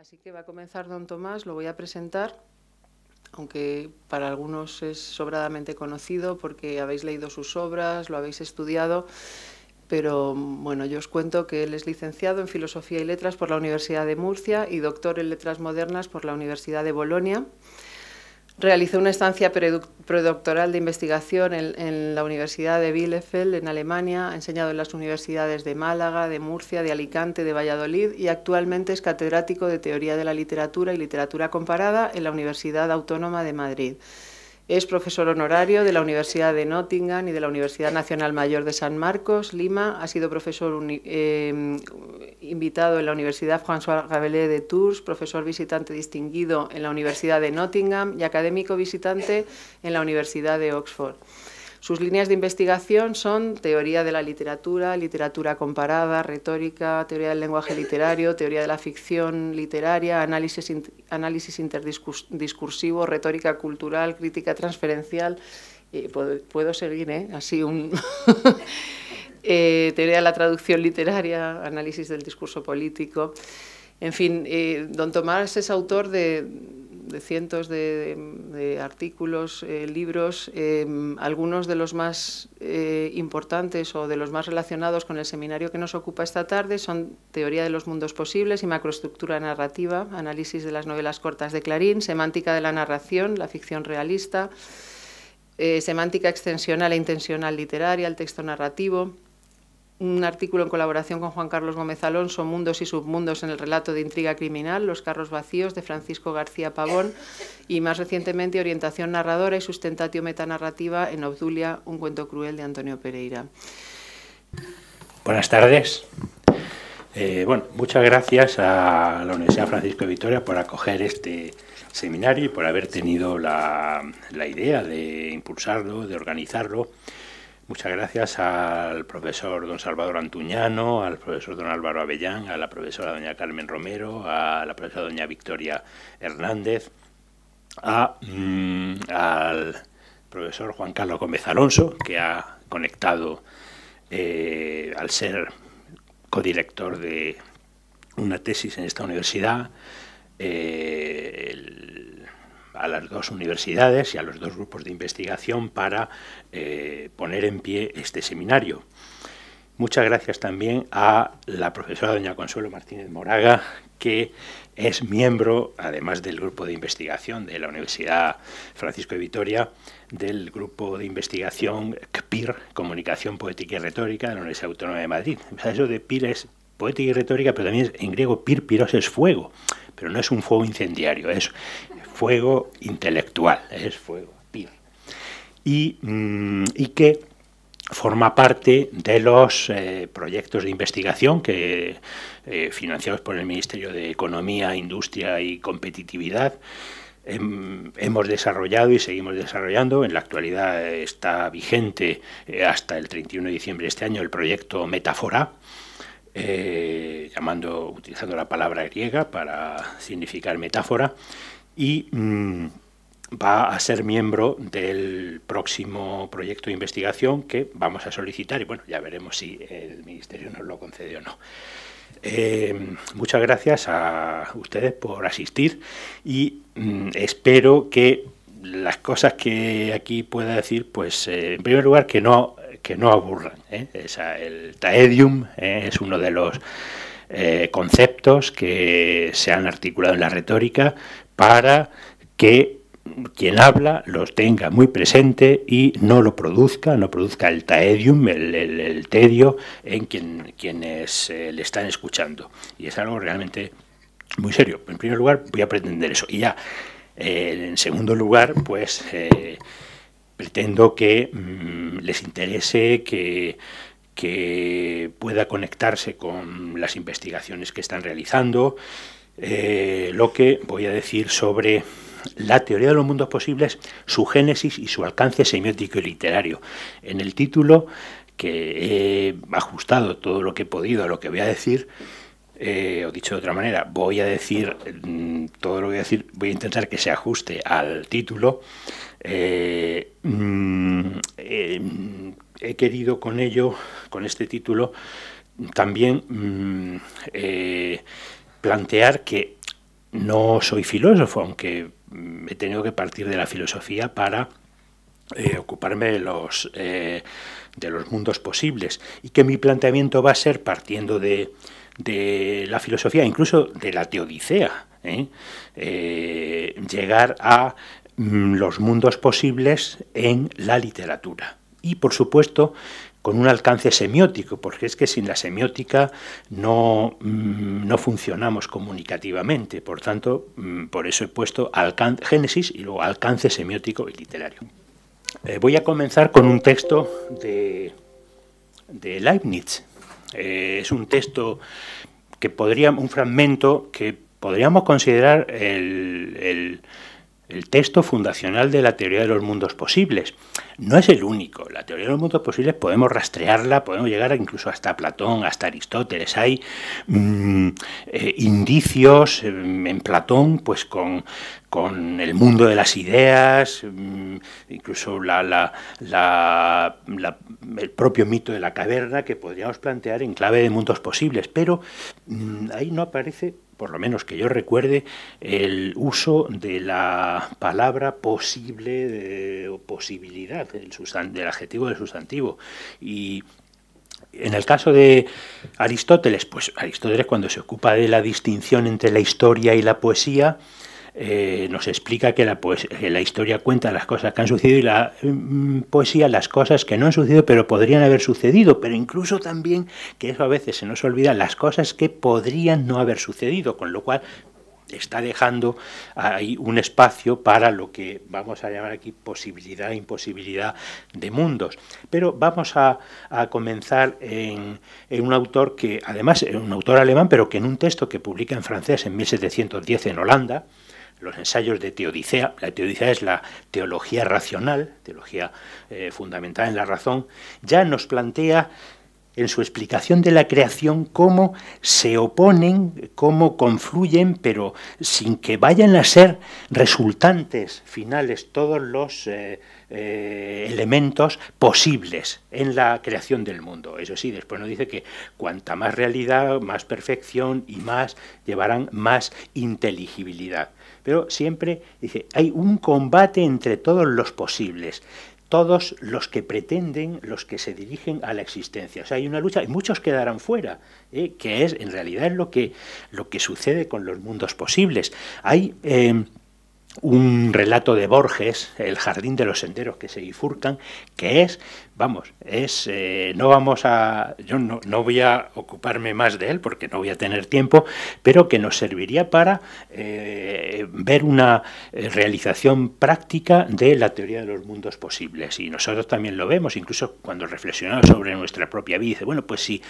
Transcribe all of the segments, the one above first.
Así que va a comenzar don Tomás, lo voy a presentar, aunque para algunos es sobradamente conocido porque habéis leído sus obras, lo habéis estudiado, pero bueno, yo os cuento que él es licenciado en Filosofía y Letras por la Universidad de Murcia y doctor en Letras Modernas por la Universidad de Bolonia. Realizó una estancia predoctoral de investigación en, la Universidad de Bielefeld, en Alemania, ha enseñado en las universidades de Málaga, de Murcia, de Alicante, de Valladolid y actualmente es catedrático de Teoría de la Literatura y Literatura Comparada en la Universidad Autónoma de Madrid. Es profesor honorario de la Universidad de Nottingham y de la Universidad Nacional Mayor de San Marcos, Lima. Ha sido profesor eh, invitado en la Universidad François Rabelais de Tours, profesor visitante distinguido en la Universidad de Nottingham y académico visitante en la Universidad de Oxford. Sus líneas de investigación son teoría de la literatura, literatura comparada, retórica, teoría del lenguaje literario, teoría de la ficción literaria, análisis, análisis interdiscursivo, retórica cultural, crítica transferencial. Eh, puedo, seguir, ¿eh? Así un... Eh, teoría de la traducción literaria, análisis del discurso político. En fin, don Tomás es autor de de cientos de, artículos, eh, libros, eh, algunos de los más eh, importantes o de los más relacionados con el seminario que nos ocupa esta tarde son Teoría de los Mundos Posibles y Macroestructura Narrativa, Análisis de las Novelas Cortas de Clarín, Semántica de la Narración, la ficción realista, Semántica extensional e intencional literaria, el texto narrativo un artículo en colaboración con Juan Carlos Gómez Alonso, Mundos y Submundos en el relato de Intriga Criminal, Los Carros Vacíos, de Francisco García Pavón, y más recientemente Orientación Narradora y Sustentatio Metanarrativa en Obdulia, un cuento cruel de Antonio Pereira. Buenas tardes. Eh, bueno, muchas gracias a la Universidad Francisco de Vitoria por acoger este seminario y por haber tenido la, la idea de impulsarlo, de organizarlo Muchas gracias al profesor don Salvador Antuñano, al profesor don Álvaro Avellán, a la profesora doña Carmen Romero, a la profesora doña Victoria Hernández, a, mm, al profesor Juan Carlos Gómez Alonso, que ha conectado eh, al ser codirector de una tesis en esta universidad, eh, a las dos universidades y a los dos grupos de investigación para eh, poner en pie este seminario. Muchas gracias también a la profesora doña Consuelo Martínez Moraga, que es miembro, además del grupo de investigación de la Universidad Francisco de Vitoria, del grupo de investigación CPIR, Comunicación Poética y Retórica, de la Universidad Autónoma de Madrid. Eso de PIR es poética y retórica, pero también en griego pir, piros es fuego, pero no es un fuego incendiario, es fuego intelectual, es fuego, mm, Y, que forma parte de los eh, proyectos de investigación que, eh, financiados por el Ministerio de Economía, Industria y Competitividad hemos desarrollado y seguimos desarrollando. En la actualidad está vigente eh, hasta el 31 de diciembre de este año el proyecto Metáfora, llamando, utilizando la palabra griega para significar metáfora, y mm, va a ser miembro del próximo proyecto de investigación que vamos a solicitar y bueno, ya veremos si el Ministerio nos lo concede o no. Eh, muchas gracias a ustedes por asistir y mm, espero que las cosas que aquí pueda decir, pues eh, en primer lugar que no, que no aburran. ¿eh? el Taedium es uno de los eh, conceptos que se han articulado en la retórica para que quien habla los tenga muy presente y no lo produzca, no produzca el taedium, el, tedio en quien, quienes eh, le están escuchando. Y es algo realmente muy serio. En primer lugar, voy a pretender eso. Y ya, eh, en segundo lugar, pues pretendo que mm, les interese, que que pueda conectarse con las investigaciones que están realizando, eh, lo que voy a decir sobre la teoría de los mundos posibles, su génesis y su alcance semiótico y literario. En el título, que he ajustado todo lo que he podido a lo que voy a decir, eh, o dicho de otra manera, voy a decir mm, todo lo que voy a decir, voy a intentar que se ajuste al título. Eh, mm, he querido con ello, con este título, también mm, eh, plantear que no soy filósofo, aunque mm, he tenido que partir de la filosofía para eh, ocuparme de los, eh, de los mundos posibles y que mi planteamiento va a ser partiendo de, la filosofía, incluso de la teodicea, llegar a mm, los mundos posibles en la literatura y, por supuesto, con un alcance semiótico, porque es que sin la semiótica no, mm, funcionamos comunicativamente. Por tanto, mm, por eso he puesto génesis y luego alcance semiótico y literario. Eh, voy a comenzar con un texto de, de Leibniz. Eh, es un texto que un fragmento que podríamos considerar el el texto fundacional de la teoría de los mundos posibles. No es el único. La teoría de los mundos posibles podemos rastrearla, podemos llegar incluso hasta Platón, hasta Aristóteles. Hay mm, eh, indicios em, en Platón, pues con, el mundo de las ideas, mm, incluso el propio mito de la caverna que podríamos plantear en clave de mundos posibles, pero mm, ahí no aparece por lo menos que yo recuerde, el uso de la palabra posible o posibilidad del, del adjetivo del sustantivo. Y en el caso de Aristóteles, pues Aristóteles cuando se ocupa de la distinción entre la historia y la poesía, eh, nos explica que la, pues, la, historia cuenta las cosas que han sucedido y la mm, poesía las cosas que no han sucedido, pero podrían haber sucedido, pero incluso también, que eso a veces se nos olvida, las cosas que podrían no haber sucedido, con lo cual está dejando ahí un espacio para lo que vamos a llamar aquí posibilidad e imposibilidad de mundos. Pero vamos a, comenzar en, en, un autor que, además, es un autor alemán, pero que en un texto que publica en francés en 1710 en Holanda, los ensayos de teodicea. La teodicea es la teología racional, teología eh, fundamental en la razón, ya nos plantea en su explicación de la creación cómo se oponen, cómo confluyen, pero sin que vayan a ser resultantes finales todos los eh, eh, elementos posibles en la creación del mundo. Eso sí, después nos dice que cuanta más realidad, más perfección y más llevarán más inteligibilidad pero siempre dice, hay un combate entre todos los posibles todos los que pretenden, los que se dirigen a la existencia. O sea, hay una lucha y muchos quedarán fuera, ¿eh? que es en realidad lo que, lo que sucede con los mundos posibles. Hay eh, un relato de Borges, El jardín de los senderos que se bifurcan, que es, vamos, es, eh, no vamos a, yo no, no, voy a ocuparme más de él porque no voy a tener tiempo, pero que nos serviría para eh, ver una eh, realización práctica de la teoría de los mundos posibles. Y nosotros también lo vemos, incluso cuando reflexionamos sobre nuestra propia vida, dice, bueno, pues si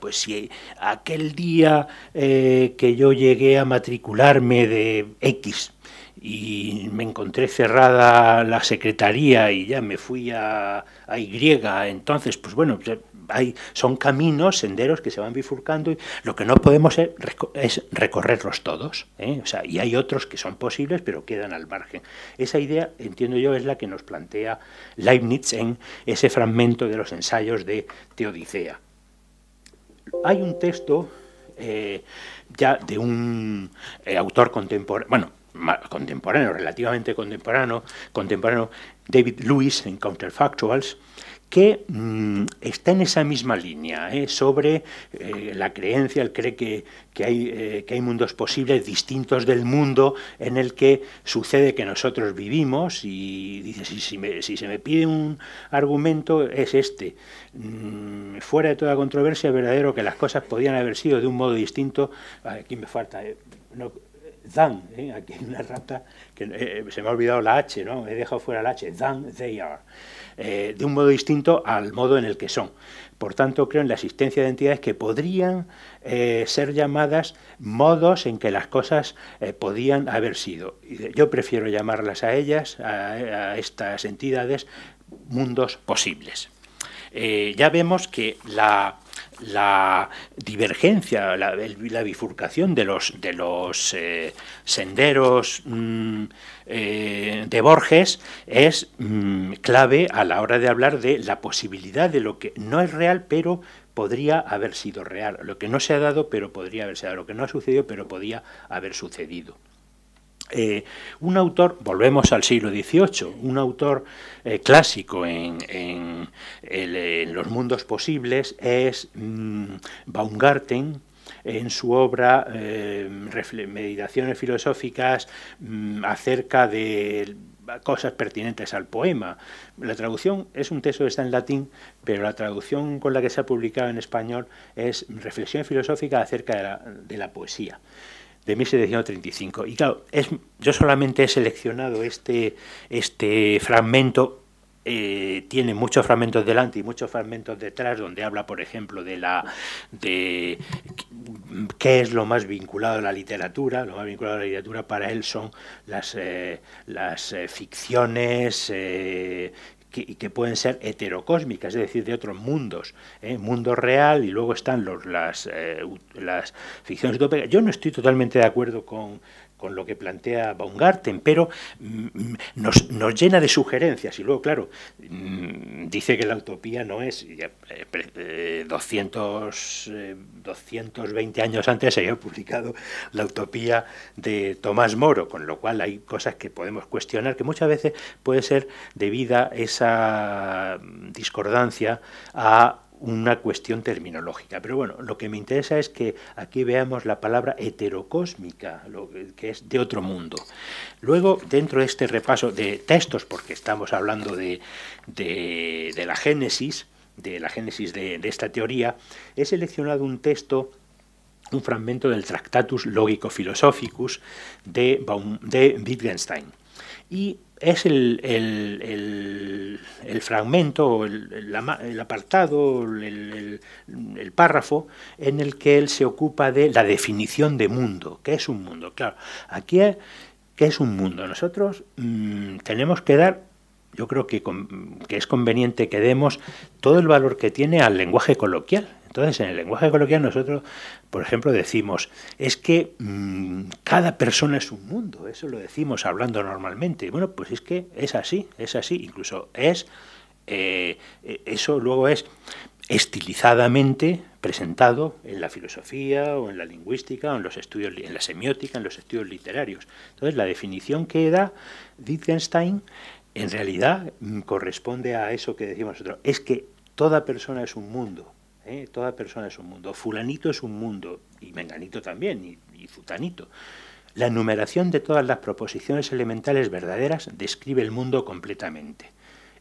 pues si aquel día que yo llegué a matricularme de X y me encontré cerrada la secretaría y ya me fui a, a Y. Entonces, pues bueno, pues, hay, son caminos, senderos que se van bifurcando y lo que no podemos es, es recorrerlos todos. ¿eh? y hay otros que son posibles pero quedan al margen. Esa idea, entiendo yo, es la que nos plantea Leibniz en ese fragmento de los ensayos de Teodicea. Hay un texto eh, ya de un eh, autor contemporáneo, bueno, contemporáneo, relativamente contemporáneo, contemporáneo David Lewis en Counterfactuals, que mm, está en esa misma línea, ¿eh? sobre eh, la creencia, él cree que, que, hay, eh, que, hay, mundos posibles distintos del mundo en el que sucede que nosotros vivimos y dice, si, se me pide un argumento es este, mm, fuera de toda controversia, es verdadero que las cosas podían haber sido de un modo distinto, aquí me falta, no, Dan, ¿eh? aquí hay una rata, que eh, eh, se me ha olvidado la H, ¿no? he dejado fuera la H, Dan, they are, de un modo distinto al modo en el que son. Por tanto, creo en la existencia de entidades que podrían ser llamadas modos en que las cosas podían haber sido. Yo prefiero llamarlas a ellas, a estas entidades, mundos posibles. ya vemos que la la divergencia, la, bifurcación de los, de los eh, senderos mm, eh, de Borges es mm, clave a la hora de hablar de la posibilidad de lo que no es real, pero podría haber sido real, lo que no se ha dado, pero podría haberse dado, lo que no ha sucedido, pero podría haber sucedido. Eh, un autor, volvemos al siglo XVIII, un autor eh, clásico en, los mundos posibles es mm, Baumgarten, en su obra eh, Meditaciones filosóficas mm, acerca de cosas pertinentes al poema. La traducción es un texto que está en latín, pero la traducción con la que se ha publicado en español es Reflexión filosófica acerca de la poesía de 1735. Y claro, es, yo solamente he seleccionado este, este fragmento, eh, tiene muchos fragmentos delante y muchos fragmentos detrás, donde habla, por ejemplo, de la de qué es lo más vinculado a la literatura. Lo más vinculado a la literatura para él son las, eh, las eh, ficciones que, y que pueden ser heterocósmicas, es decir, de otros mundos, ¿eh? mundo real y luego están las, eh, las ficciones utópicas. Yo no estoy totalmente de acuerdo con, con lo que plantea Baumgarten, pero mm, nos, llena de sugerencias. Y luego, claro, mm, dice que la utopía no es... 200, 220 eh, eh, eh, años antes se había publicado la utopía de Tomás Moro, con lo cual hay cosas que podemos cuestionar, que muchas veces puede ser debida esa discordancia a una cuestión terminológica. Pero bueno, lo que me interesa es que aquí veamos la palabra heterocósmica, lo que es de otro mundo. Luego, dentro de este repaso de textos, porque estamos hablando de, de, la génesis, de la génesis de, esta teoría, he seleccionado un texto un fragmento del Tractatus Logico Philosophicus de, de Wittgenstein. Y es el, el, fragmento, el, apartado, el, párrafo en el que él se ocupa de la definición de mundo. ¿Qué es un mundo? Claro, aquí, es, ¿qué es un mundo? Nosotros mm, tenemos que dar yo creo que, es conveniente que demos todo el valor que tiene al lenguaje coloquial. Entonces, en el lenguaje coloquial nosotros, por ejemplo, decimos, es que mm, cada persona es un mundo, eso lo decimos hablando normalmente. Bueno, pues es que es así, es así, incluso es, eh, e, eso luego es estilizadamente presentado en la filosofía o en la lingüística o en los estudios en la semiótica, en los estudios literarios. Entonces, la definición que da Wittgenstein en realidad mm, corresponde a eso que decimos nosotros. Es que toda persona es un mundo. ¿eh? Toda persona es un mundo. Fulanito es un mundo. Y menganito también. Y, y futanito. La enumeración de todas las proposiciones elementales verdaderas describe el mundo completamente.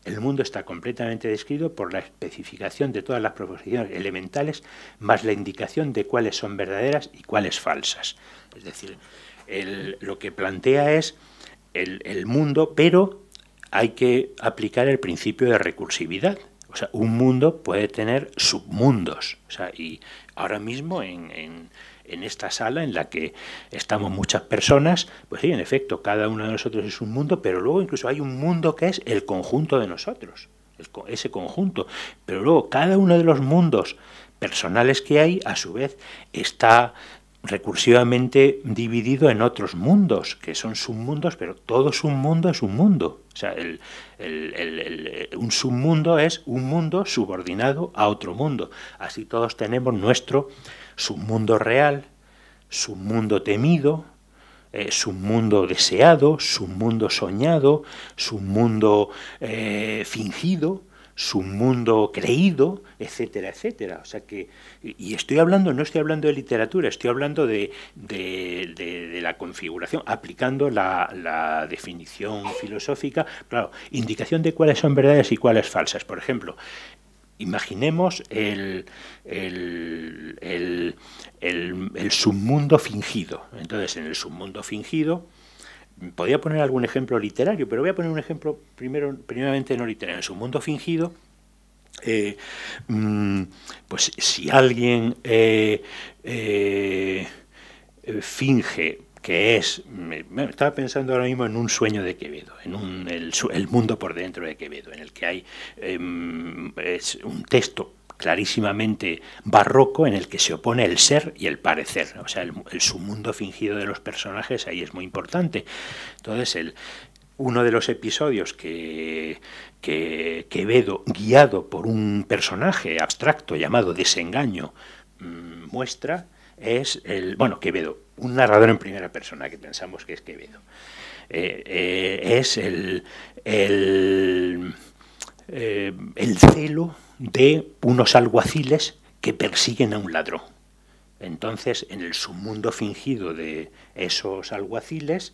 El mundo está completamente descrito por la especificación de todas las proposiciones elementales más la indicación de cuáles son verdaderas y cuáles falsas. Es decir, lo que plantea es el mundo, pero hay que aplicar el principio de recursividad. O sea, un mundo puede tener submundos. O sea, y ahora mismo en, esta sala en la que estamos muchas personas, pues sí, en efecto, cada uno de nosotros es un mundo, pero luego incluso hay un mundo que es el conjunto de nosotros, ese conjunto. Pero luego cada uno de los mundos personales que hay, a su vez, está recursivamente dividido en otros mundos, que son submundos, pero todo submundo es un mundo. O sea, un submundo es un mundo subordinado a otro mundo. Así todos tenemos nuestro submundo real, submundo temido, eh, submundo deseado, submundo soñado, submundo eh, fingido su mundo creído, etcétera, etcétera. O sea que, y estoy hablando, no estoy hablando de literatura, estoy hablando de, la configuración, aplicando la, la, definición filosófica, claro, indicación de cuáles son verdades y cuáles falsas. Por ejemplo, imaginemos el, el, el submundo fingido. Entonces, en el submundo fingido, Podría poner algún ejemplo literario, pero voy a poner un ejemplo primero, primeramente no literario. En su mundo fingido, eh, mm, pues si alguien eh, eh, finge que es, estaba pensando ahora mismo en un sueño de Quevedo, en el, mundo por dentro de Quevedo, en el que hay em, un texto clarísimamente barroco en el que se opone el ser y el parecer. O sea, el, su fingido de los personajes ahí es muy importante. Entonces, el, uno de los episodios que, que Quevedo, guiado por un personaje abstracto llamado Desengaño, mm, muestra es el, bueno, Quevedo, un narrador en primera persona que pensamos que es Quevedo. Eh, eh, es el, el eh, celo de unos alguaciles que persiguen a un ladrón. Entonces, en el submundo fingido de esos alguaciles,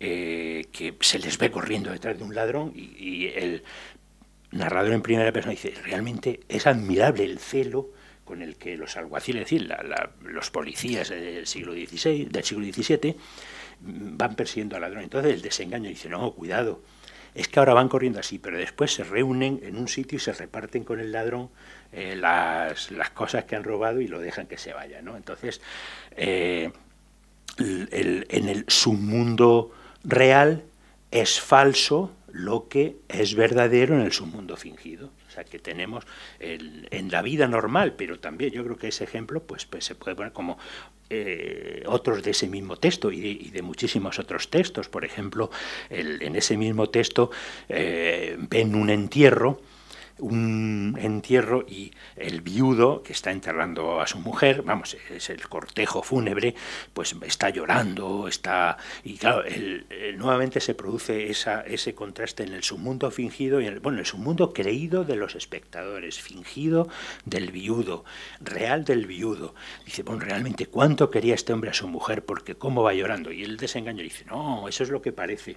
eh, que se les ve corriendo detrás de un ladrón y, el narrador en primera persona dice, realmente es admirable el celo con el que los alguaciles, es decir, los policías del siglo XVI, del siglo XVII, mm, van persiguiendo al ladrón. Entonces el desengaño dice, no, cuidado, es que ahora van corriendo así, pero después se reúnen en un sitio y se reparten con el ladrón eh, las, cosas que han robado y lo dejan que se vaya. Entonces, eh, el, en el submundo real es falso lo que es verdadero en el submundo fingido. O sea, que tenemos en la vida normal, pero también yo creo que ese ejemplo pues, pues se puede poner como eh, otros de ese mismo texto y de, muchísimos otros textos. Por ejemplo, en ese mismo texto eh, ven un entierro un entierro y el viudo que está enterrando a su mujer, vamos, es el cortejo fúnebre, pues está llorando, está... Y claro, nuevamente se produce esa, ese contraste en el submundo fingido y en el, bueno, el submundo creído de los espectadores, fingido del viudo, real del viudo. Dice, bueno, realmente, ¿cuánto quería este hombre a su mujer? Porque cómo va llorando. Y el desengaño dice, no, eso es lo que parece.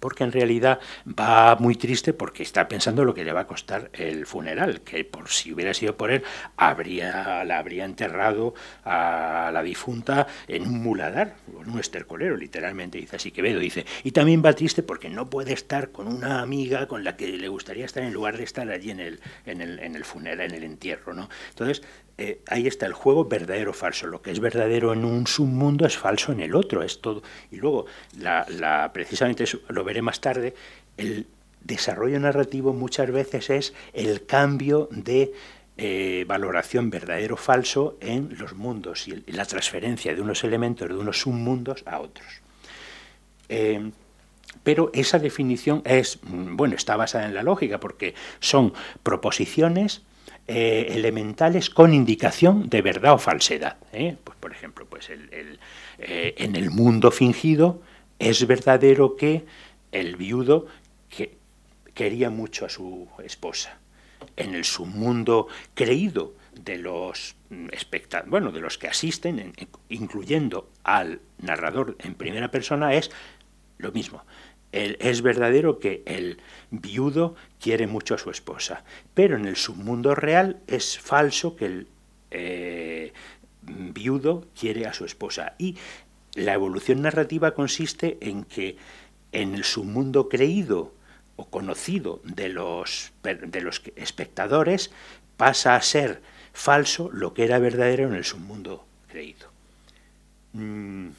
Porque en realidad va muy triste porque está pensando lo que le va a costar el funeral, que por si hubiera sido por él, habría, la habría enterrado a la difunta en un muladar, en un estercolero, literalmente, dice así veo dice, y también va triste porque no puede estar con una amiga con la que le gustaría estar en lugar de estar allí en el, en el, en el funeral, en el entierro, ¿no? Entonces, eh, ahí está el juego verdadero falso. Lo que es verdadero en un submundo es falso en el otro. Es todo. Y luego, la, la, precisamente eso, lo veré más tarde, el, desarrollo narrativo muchas veces es el cambio de eh, valoración verdadero-falso en los mundos y la transferencia de unos elementos de unos submundos a otros. Em, pero esa definición es, mm, bueno, está basada en la lógica porque son proposiciones eh, elementales con indicación de verdad o falsedad. ¿eh? Pues, por ejemplo, pues en el mundo fingido es verdadero que el viudo quería mucho a su esposa. En el submundo creído de los mm, bueno, de los que asisten, incluyendo al narrador en primera persona, es lo mismo. es verdadero que el viudo quiere mucho a su esposa, pero en el submundo real es falso que el eh, viudo quiere a su esposa. Y la evolución narrativa consiste en que en el submundo creído o conocido de los, de los espectadores pasa a ser falso lo que era verdadero en el submundo creído. Mm.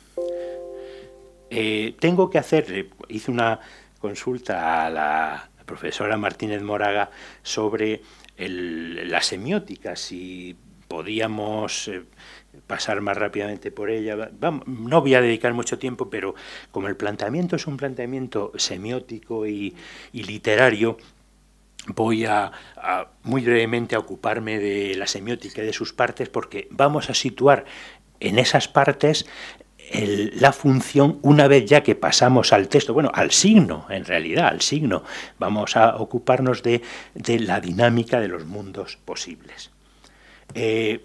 Eh, tengo que hacer, eh, hice una consulta a la profesora Martínez Moraga sobre la semiótica, si podíamos... Eh, pasar más rápidamente por ella. no voy a dedicar mucho tiempo, pero como el planteamiento es un planteamiento semiótico y, literario, voy a, muy brevemente a ocuparme de la semiótica y de sus partes, porque vamos a situar en esas partes la función una vez ya que pasamos al texto, bueno, al signo, en realidad, al signo. Vamos a ocuparnos de, la dinámica de los mundos posibles. Eh,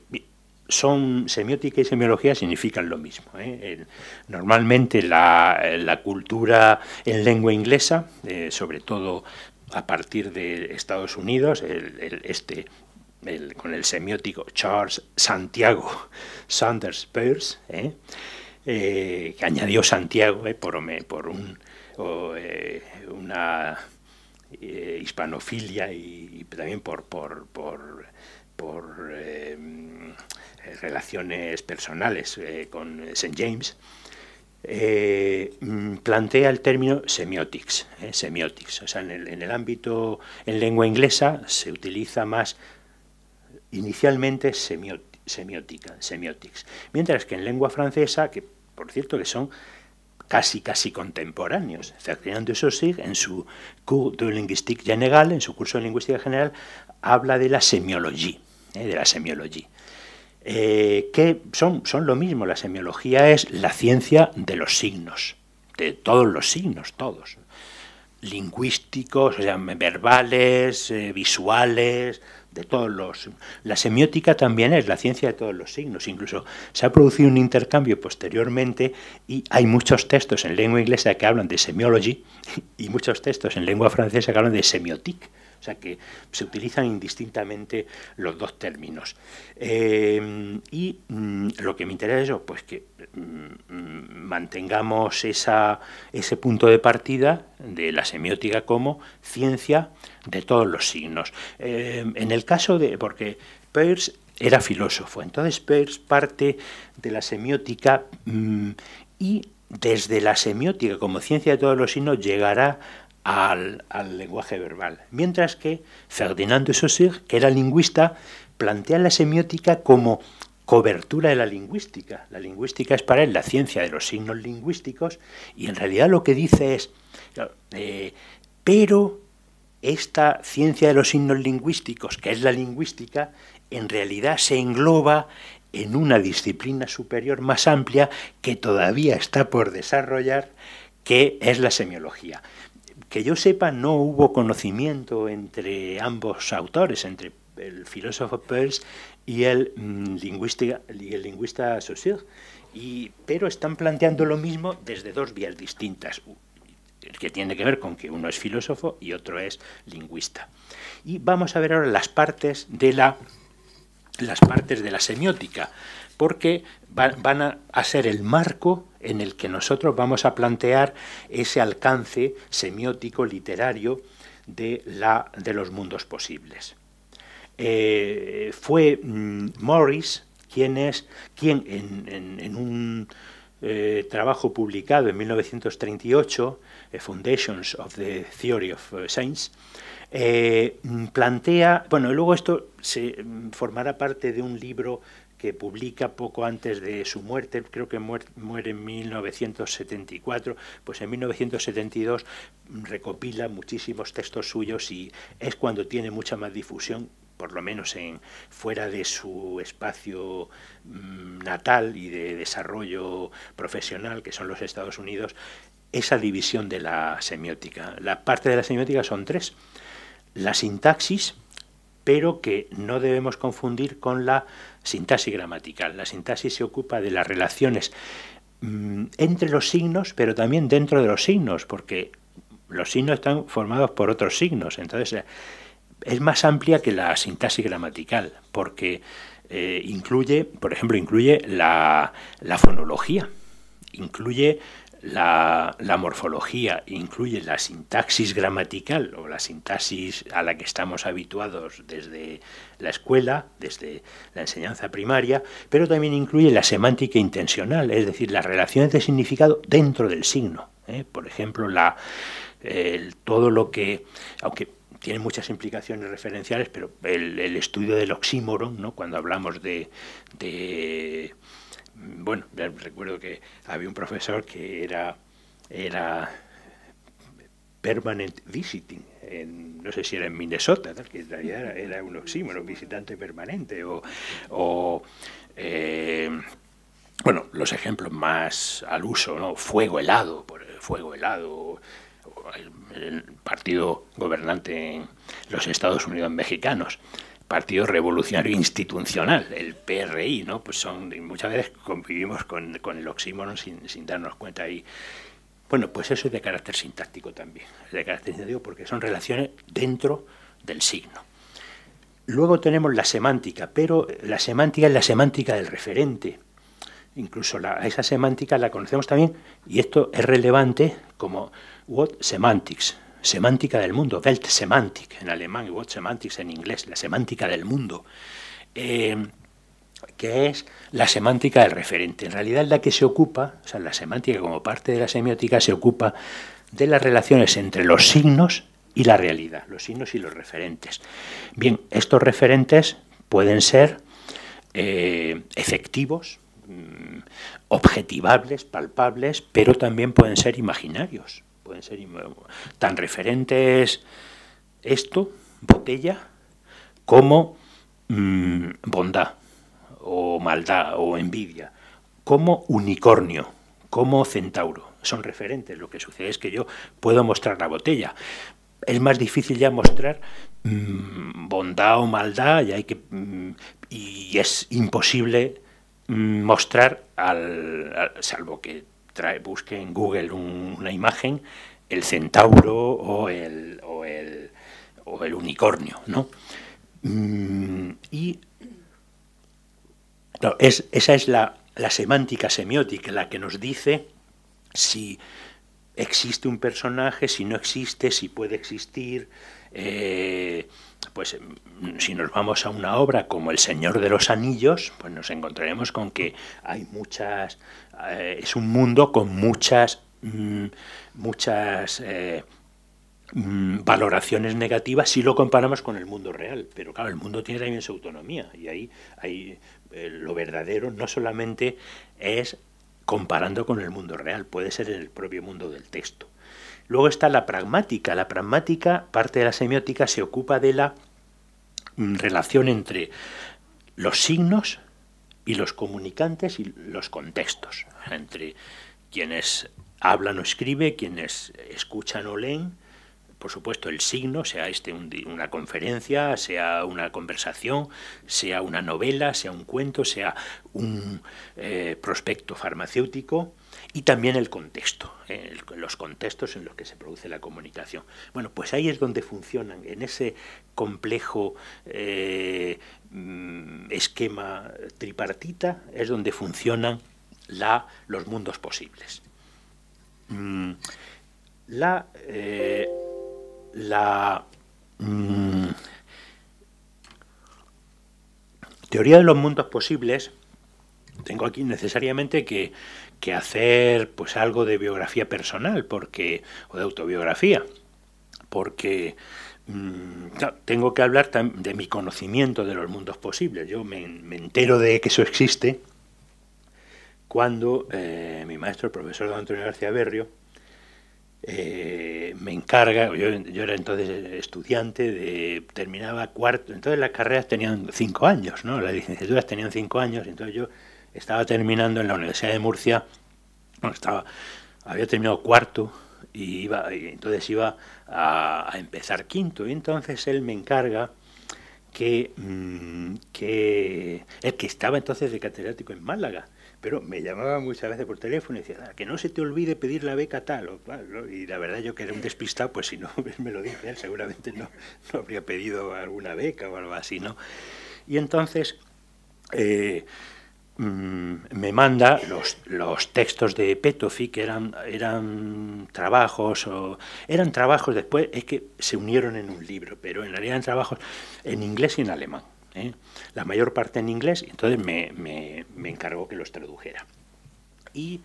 son semiótica y semiología significan lo mismo. ¿eh? Normalmente la, cultura en lengua inglesa, eh, sobre todo a partir de Estados Unidos, este, con el semiótico Charles Santiago Sanders Peirce, ¿eh? que añadió Santiago por, un, una hispanofilia y, también por, por, por relaciones personales eh, con St. James, eh, mm, plantea el término semiotics, eh, O sea, en el, ámbito, en lengua inglesa, se utiliza más inicialmente semiótica, semiotics. Mientras que en lengua francesa, que por cierto que son casi casi contemporáneos. Ferdinand de Saussure, en su Cours de Linguistique en su curso de lingüística general, habla de la semiología, de la semiología. Eh, que son, lo mismo. La semiología es la ciencia de los signos, de todos los signos, todos. Lingüísticos, o verbales, eh, visuales, de todos los. La semiótica también es la ciencia de todos los signos. Incluso se ha producido un intercambio posteriormente y hay muchos textos en lengua inglesa que hablan de semiology y muchos textos en lengua francesa que hablan de semiotique o sea que se utilizan indistintamente los dos términos. Eh, y mm, lo que me interesa es pues que mm, mantengamos esa, ese punto de partida de la semiótica como ciencia de todos los signos. Eh, en el caso de, porque Peirce era filósofo, entonces Peirce parte de la semiótica mm, y desde la semiótica como ciencia de todos los signos llegará al, lenguaje verbal. Mientras que Ferdinand de Saussure, que era lingüista, plantea la semiótica como cobertura de la lingüística. La lingüística es para él la ciencia de los signos lingüísticos y en realidad lo que dice es, eh, pero esta ciencia de los signos lingüísticos, que es la lingüística, en realidad se engloba en una disciplina superior más amplia que todavía está por desarrollar, que es la semiología. Que yo sepa, no hubo conocimiento entre ambos autores, entre el filósofo Peirce y el, mm, lingüista, el lingüista Saussure, y, pero están planteando lo mismo desde dos vías distintas que tiene que ver con que uno es filósofo y otro es lingüista. Y vamos a ver ahora las partes de la, las partes de la semiótica, porque van, a, a, ser el marco en el que nosotros vamos a plantear ese alcance semiótico literario de, la, de los mundos posibles. Eh, fue mm, Morris quien, es, quien en, un eh, trabajo publicado en 1938, eh, Foundations of the Theory of Science, plantea, bueno, luego esto se mm, formará parte de un libro que publica poco antes de su muerte, creo que muere en 1974, pues en 1972 recopila muchísimos textos suyos y es cuando tiene mucha más difusión por lo menos en fuera de su espacio mm, natal y de desarrollo profesional que son los Estados Unidos esa división de la semiótica. La parte de la semiótica son tres: la sintaxis, pero que no debemos confundir con la sintaxis gramatical. La sintaxis se ocupa de las relaciones mm, entre los signos, pero también dentro de los signos, porque los signos están formados por otros signos. Entonces, eh, es más amplia que la sintaxis gramatical, porque eh, incluye, por ejemplo, incluye la, la fonología, incluye la, morfología incluye la sintaxis gramatical o la sintaxis a la que estamos habituados desde la escuela, desde la enseñanza primaria, pero también incluye la semántica intencional, es decir, las relaciones de significado dentro del signo. ¿eh? Por ejemplo, la, todo lo que, aunque tiene muchas implicaciones referenciales, pero el, estudio del oxímoron, ¿no? cuando hablamos de bueno, recuerdo que había un profesor que era, era permanent visiting, no sé si era en Minnesota, que en realidad era, un oxímono, visitante permanente, o, eh, bueno, los ejemplos más al uso, ¿no? Fuego helado, por, fuego helado, el partido gobernante en los Estados Unidos mexicanos. Partido Revolucionario Institucional, el PRI, ¿no? Pues son, muchas veces convivimos con, el oxímono sin, darnos cuenta y bueno, pues eso es de carácter sintáctico también, de carácter sintáctico porque son relaciones dentro del signo. Luego tenemos la semántica, pero la semántica es la semántica del referente. Incluso la, esa semántica la conocemos también, y esto es relevante como what semantics, semántica del mundo, Weltsemantik en alemán y Weltsemantik en inglés, la semántica del mundo, eh, que es la semántica del referente. En realidad es la que se ocupa, o sea, la semántica como parte de la semiótica se ocupa de las relaciones entre los signos y la realidad, los signos y los referentes. Bien, estos referentes pueden ser eh, efectivos, mm, objetivables, palpables, pero también pueden ser imaginarios ser tan referentes esto, botella, como mm, bondad, o maldad, o envidia, como unicornio, como centauro. Son referentes. Lo que sucede es que yo puedo mostrar la botella. Es más difícil ya mostrar mm, bondad o maldad, y, hay que, mm, es imposible mostrar, al, salvo que busque en Google una imagen, el centauro o el, o el, unicornio, ¿no? Mm, y es, esa es la, semántica semiótica, la que nos dice si existe un personaje, si no existe, si puede existir, eh, pues mm, si nos vamos a una obra como El Señor de los Anillos, pues nos encontraremos con que hay muchas, eh, es un mundo con muchas, mm, muchas eh, mm, valoraciones negativas si lo comparamos con el mundo real. Pero claro, el mundo tiene también su autonomía y ahí, hay eh, lo verdadero no solamente es comparando con el mundo real, puede ser en el propio mundo del texto. Luego está la pragmática. La pragmática, parte de la semiótica, se ocupa de la mm, relación entre los signos y los comunicantes y los contextos, entre quienes hablan o escriben, quienes escuchan o leen, por supuesto el signo, sea este una conferencia, sea una conversación, sea una novela, sea un cuento, sea un eh, prospecto farmacéutico, y también el contexto, los contextos en los que se produce la comunicación. Bueno, pues ahí es donde funcionan, en ese complejo eh, mm, esquema tripartita, es donde funcionan la, los mundos posibles. Mm, la, eh, la mm, teoría de los mundos posibles tengo aquí necesariamente que, hacer pues algo de biografía personal porque o de autobiografía porque mm, tengo que hablar de mi conocimiento de los mundos posibles. Yo me, entero de que eso existe cuando eh, mi maestro, el profesor don Antonio García Berrio, eh, me encarga, yo, yo, era entonces estudiante, de, terminaba cuarto, entonces las carreras tenían cinco años, ¿no? las licenciaturas tenían cinco años, entonces yo estaba terminando en la Universidad de Murcia, bueno, estaba, había terminado cuarto y, iba, entonces iba a, empezar quinto. Y entonces él me encarga que, mm, que, el que estaba entonces de catedrático en Málaga, pero me llamaba muchas veces por teléfono y decía, ah, que no se te olvide pedir la beca tal o tal. Y la verdad yo que era un despistado, pues si no me lo dice él, seguramente no, no habría pedido alguna beca o algo así, ¿no? Y entonces eh, Mm, me manda los, textos de Petofi, que eran, eran trabajos, o, eran trabajos después, es que se unieron en un libro, pero en realidad eran trabajos en inglés y en alemán. ¿eh? La mayor parte en inglés, y entonces me, me, encargó que los tradujera. Y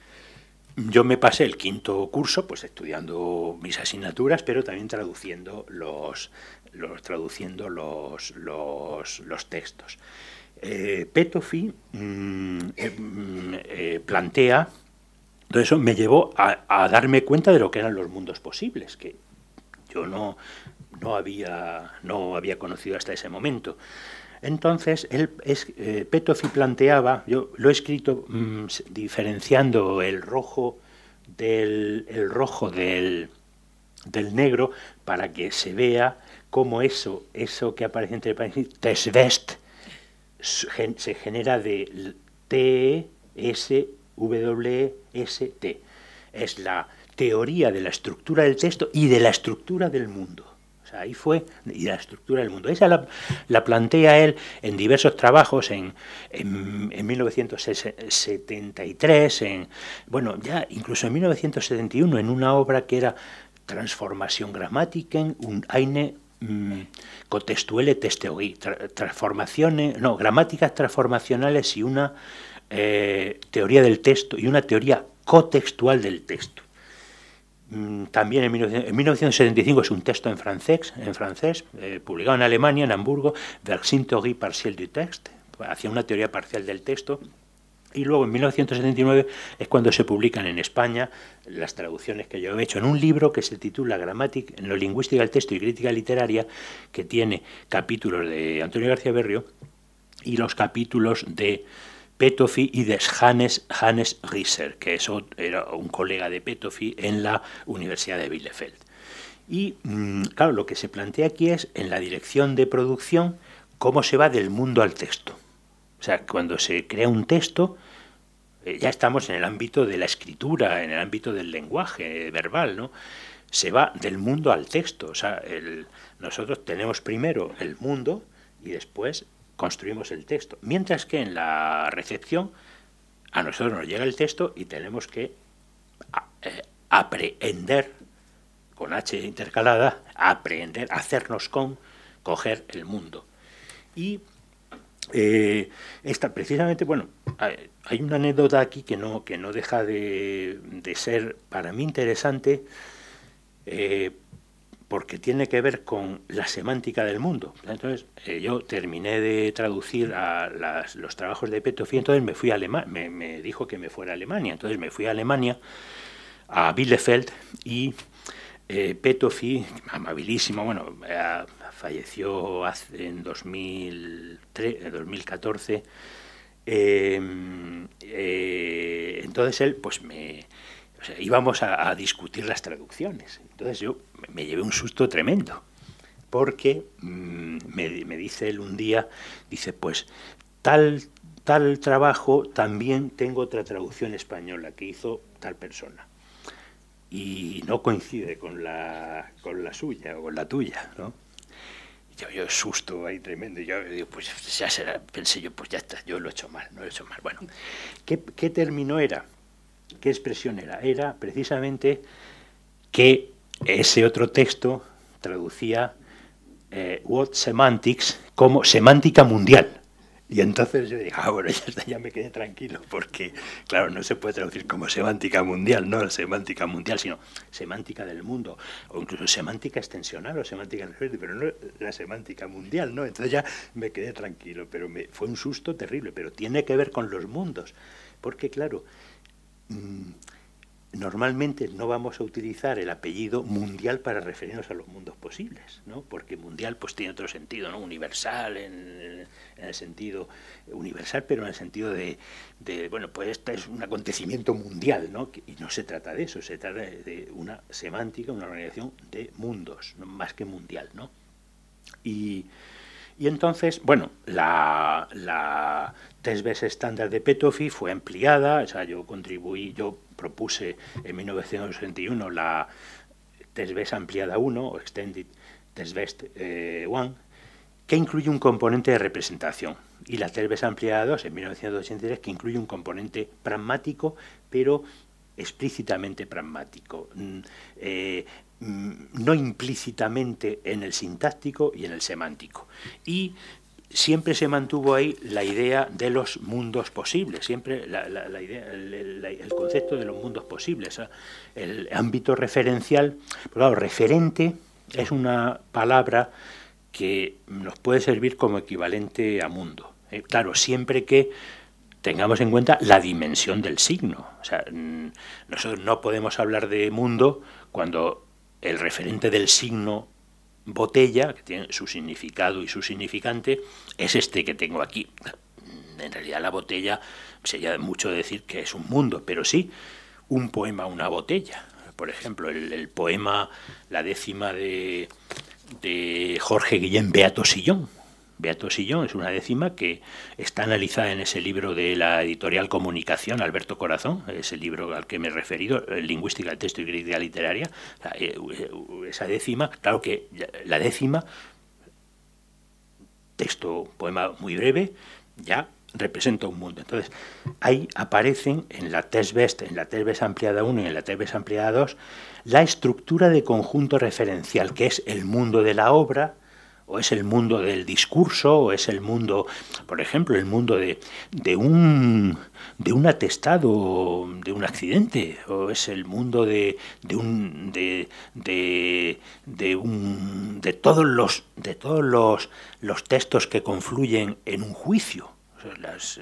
yo me pasé el quinto curso pues estudiando mis asignaturas, pero también traduciendo los, los traduciendo los, los, los textos. Eh, Petofi mm, eh, mm, eh, plantea, todo eso me llevó a, darme cuenta de lo que eran los mundos posibles, que yo no, no, había, no había conocido hasta ese momento. Entonces, él es, Petofi planteaba, yo lo he escrito mm, diferenciando el rojo del, rojo del, negro para que se vea cómo eso, eso que aparece entre paréntesis, Tesvest, se genera de T-E-S-W-E-S-T, Es la teoría de la estructura del texto y de la estructura del mundo. ahí fue y la estructura del mundo. Esa la, plantea él en diversos trabajos, en, en, en, 1973, en, bueno, ya incluso en 1971, en una obra que era Transformación gramática en un Aine, mmm, transformaciones, no, gramáticas transformacionales y una eh, teoría del texto y una teoría cotextual del texto. Mm, también en, 1975 es un texto en francés, en francés eh, publicado en Alemania, en Hamburgo, Theorie partielle du texte, hacia una teoría parcial del texto, y luego en 1979 es cuando se publican en España las traducciones que yo he hecho en un libro que se titula Gramática, en lo lingüística del texto y crítica literaria, que tiene capítulos de Antonio García Berrio y los capítulos de Petofi y de Hannes, Rieser, que eso era un colega de Petofi en la Universidad de Bielefeld. Y mm, claro, lo que se plantea aquí es en la dirección de producción cómo se va del mundo al texto. O sea, cuando se crea un texto, eh, ya estamos en el ámbito de la escritura, en el ámbito del lenguaje verbal, ¿no? Se va del mundo al texto. O sea, nosotros tenemos primero el mundo y después construimos el texto. Mientras que en la recepción a nosotros nos llega el texto y tenemos que eh, aprehender, con H intercalada, aprehender, hacernos con, coger el mundo. Y eh, esta, precisamente, bueno, hay una anécdota aquí que no, que no deja de, ser para mí interesante eh, porque tiene que ver con la semántica del mundo. Entonces, eh, yo terminé de traducir a los trabajos de Petofi, entonces me fui a Alemania, me, me, dijo que me fuera a Alemania, entonces me fui a Alemania, a Bielefeld, y eh, Petofi, amabilísimo, bueno, falleció hace, en 2014. Eh, em, eh, entonces él, pues me. íbamos a, discutir las traducciones. Entonces yo me llevé un susto tremendo, porque mm, me, dice él un día, dice, pues tal, tal trabajo también tengo otra traducción española que hizo tal persona y no coincide con la, con la suya o con la tuya, ¿no? Yo, yo susto ahí tremendo, yo digo, pues ya será, pensé yo, pues ya está, yo lo he hecho mal, no lo he hecho mal. Bueno, ¿qué, qué término era? ¿Qué expresión era? Era precisamente que ese otro texto traducía eh, What Semantics como semántica mundial. Y entonces yo dije, ah, bueno, ya, ya me quedé tranquilo, porque, claro, no se puede traducir como semántica mundial, no la semántica mundial, sino semántica del mundo, o incluso semántica extensional o semántica pero no la semántica mundial, ¿no? Entonces ya me quedé tranquilo, pero me, fue un susto terrible, pero tiene que ver con los mundos, porque, claro, mm, normalmente no vamos a utilizar el apellido mundial para referirnos a los mundos posibles, ¿no? porque mundial pues tiene otro sentido, ¿no? universal, en, el sentido universal, pero en el sentido de, bueno, pues este es un acontecimiento mundial, ¿no? y no se trata de eso, se trata de una semántica, una organización de mundos, más que mundial. ¿no? Y, y entonces, bueno, la, la TESBES estándar de Petofi fue ampliada, o sea, yo contribuí, yo propuse en 1981 la TESBES ampliada 1, o Extended TESBES 1, eh, que incluye un componente de representación, y la TESBES ampliada 2 en 1983, que incluye un componente pragmático, pero explícitamente pragmático. Mm, eh, Mm, no implícitamente en el sintáctico y en el semántico. Y siempre se mantuvo ahí la idea de los mundos posibles, siempre la, idea, el, concepto de los mundos posibles, ¿ah? el ámbito referencial. por claro, referente es una palabra que nos puede servir como equivalente a mundo. ¿eh? Claro, siempre que tengamos en cuenta la dimensión del signo. O sea, mm, nosotros no podemos hablar de mundo cuando el referente del signo botella, que tiene su significado y su significante, es este que tengo aquí. En realidad la botella sería mucho decir que es un mundo, pero sí, un poema, una botella. Por ejemplo, el, poema La décima de, de Jorge Guillén Beato Sillón, Beato Sillón es una décima que está analizada en ese libro de la editorial Comunicación, Alberto Corazón, ese libro al que me he referido, eh, Lingüística del Texto y Crítica Literaria. Eh, eh, esa décima, claro que la décima, texto, poema muy breve, ya representa un mundo. Entonces, ahí aparecen en la test best, en la test ampliada 1 y en la test ampliada 2, la estructura de conjunto referencial, que es el mundo de la obra, o es el mundo del discurso, o es el mundo, por ejemplo, el mundo de, un, de un atestado, de un accidente, o es el mundo de, de un, de, de, un, de todos los, de todos los, los textos que confluyen en un juicio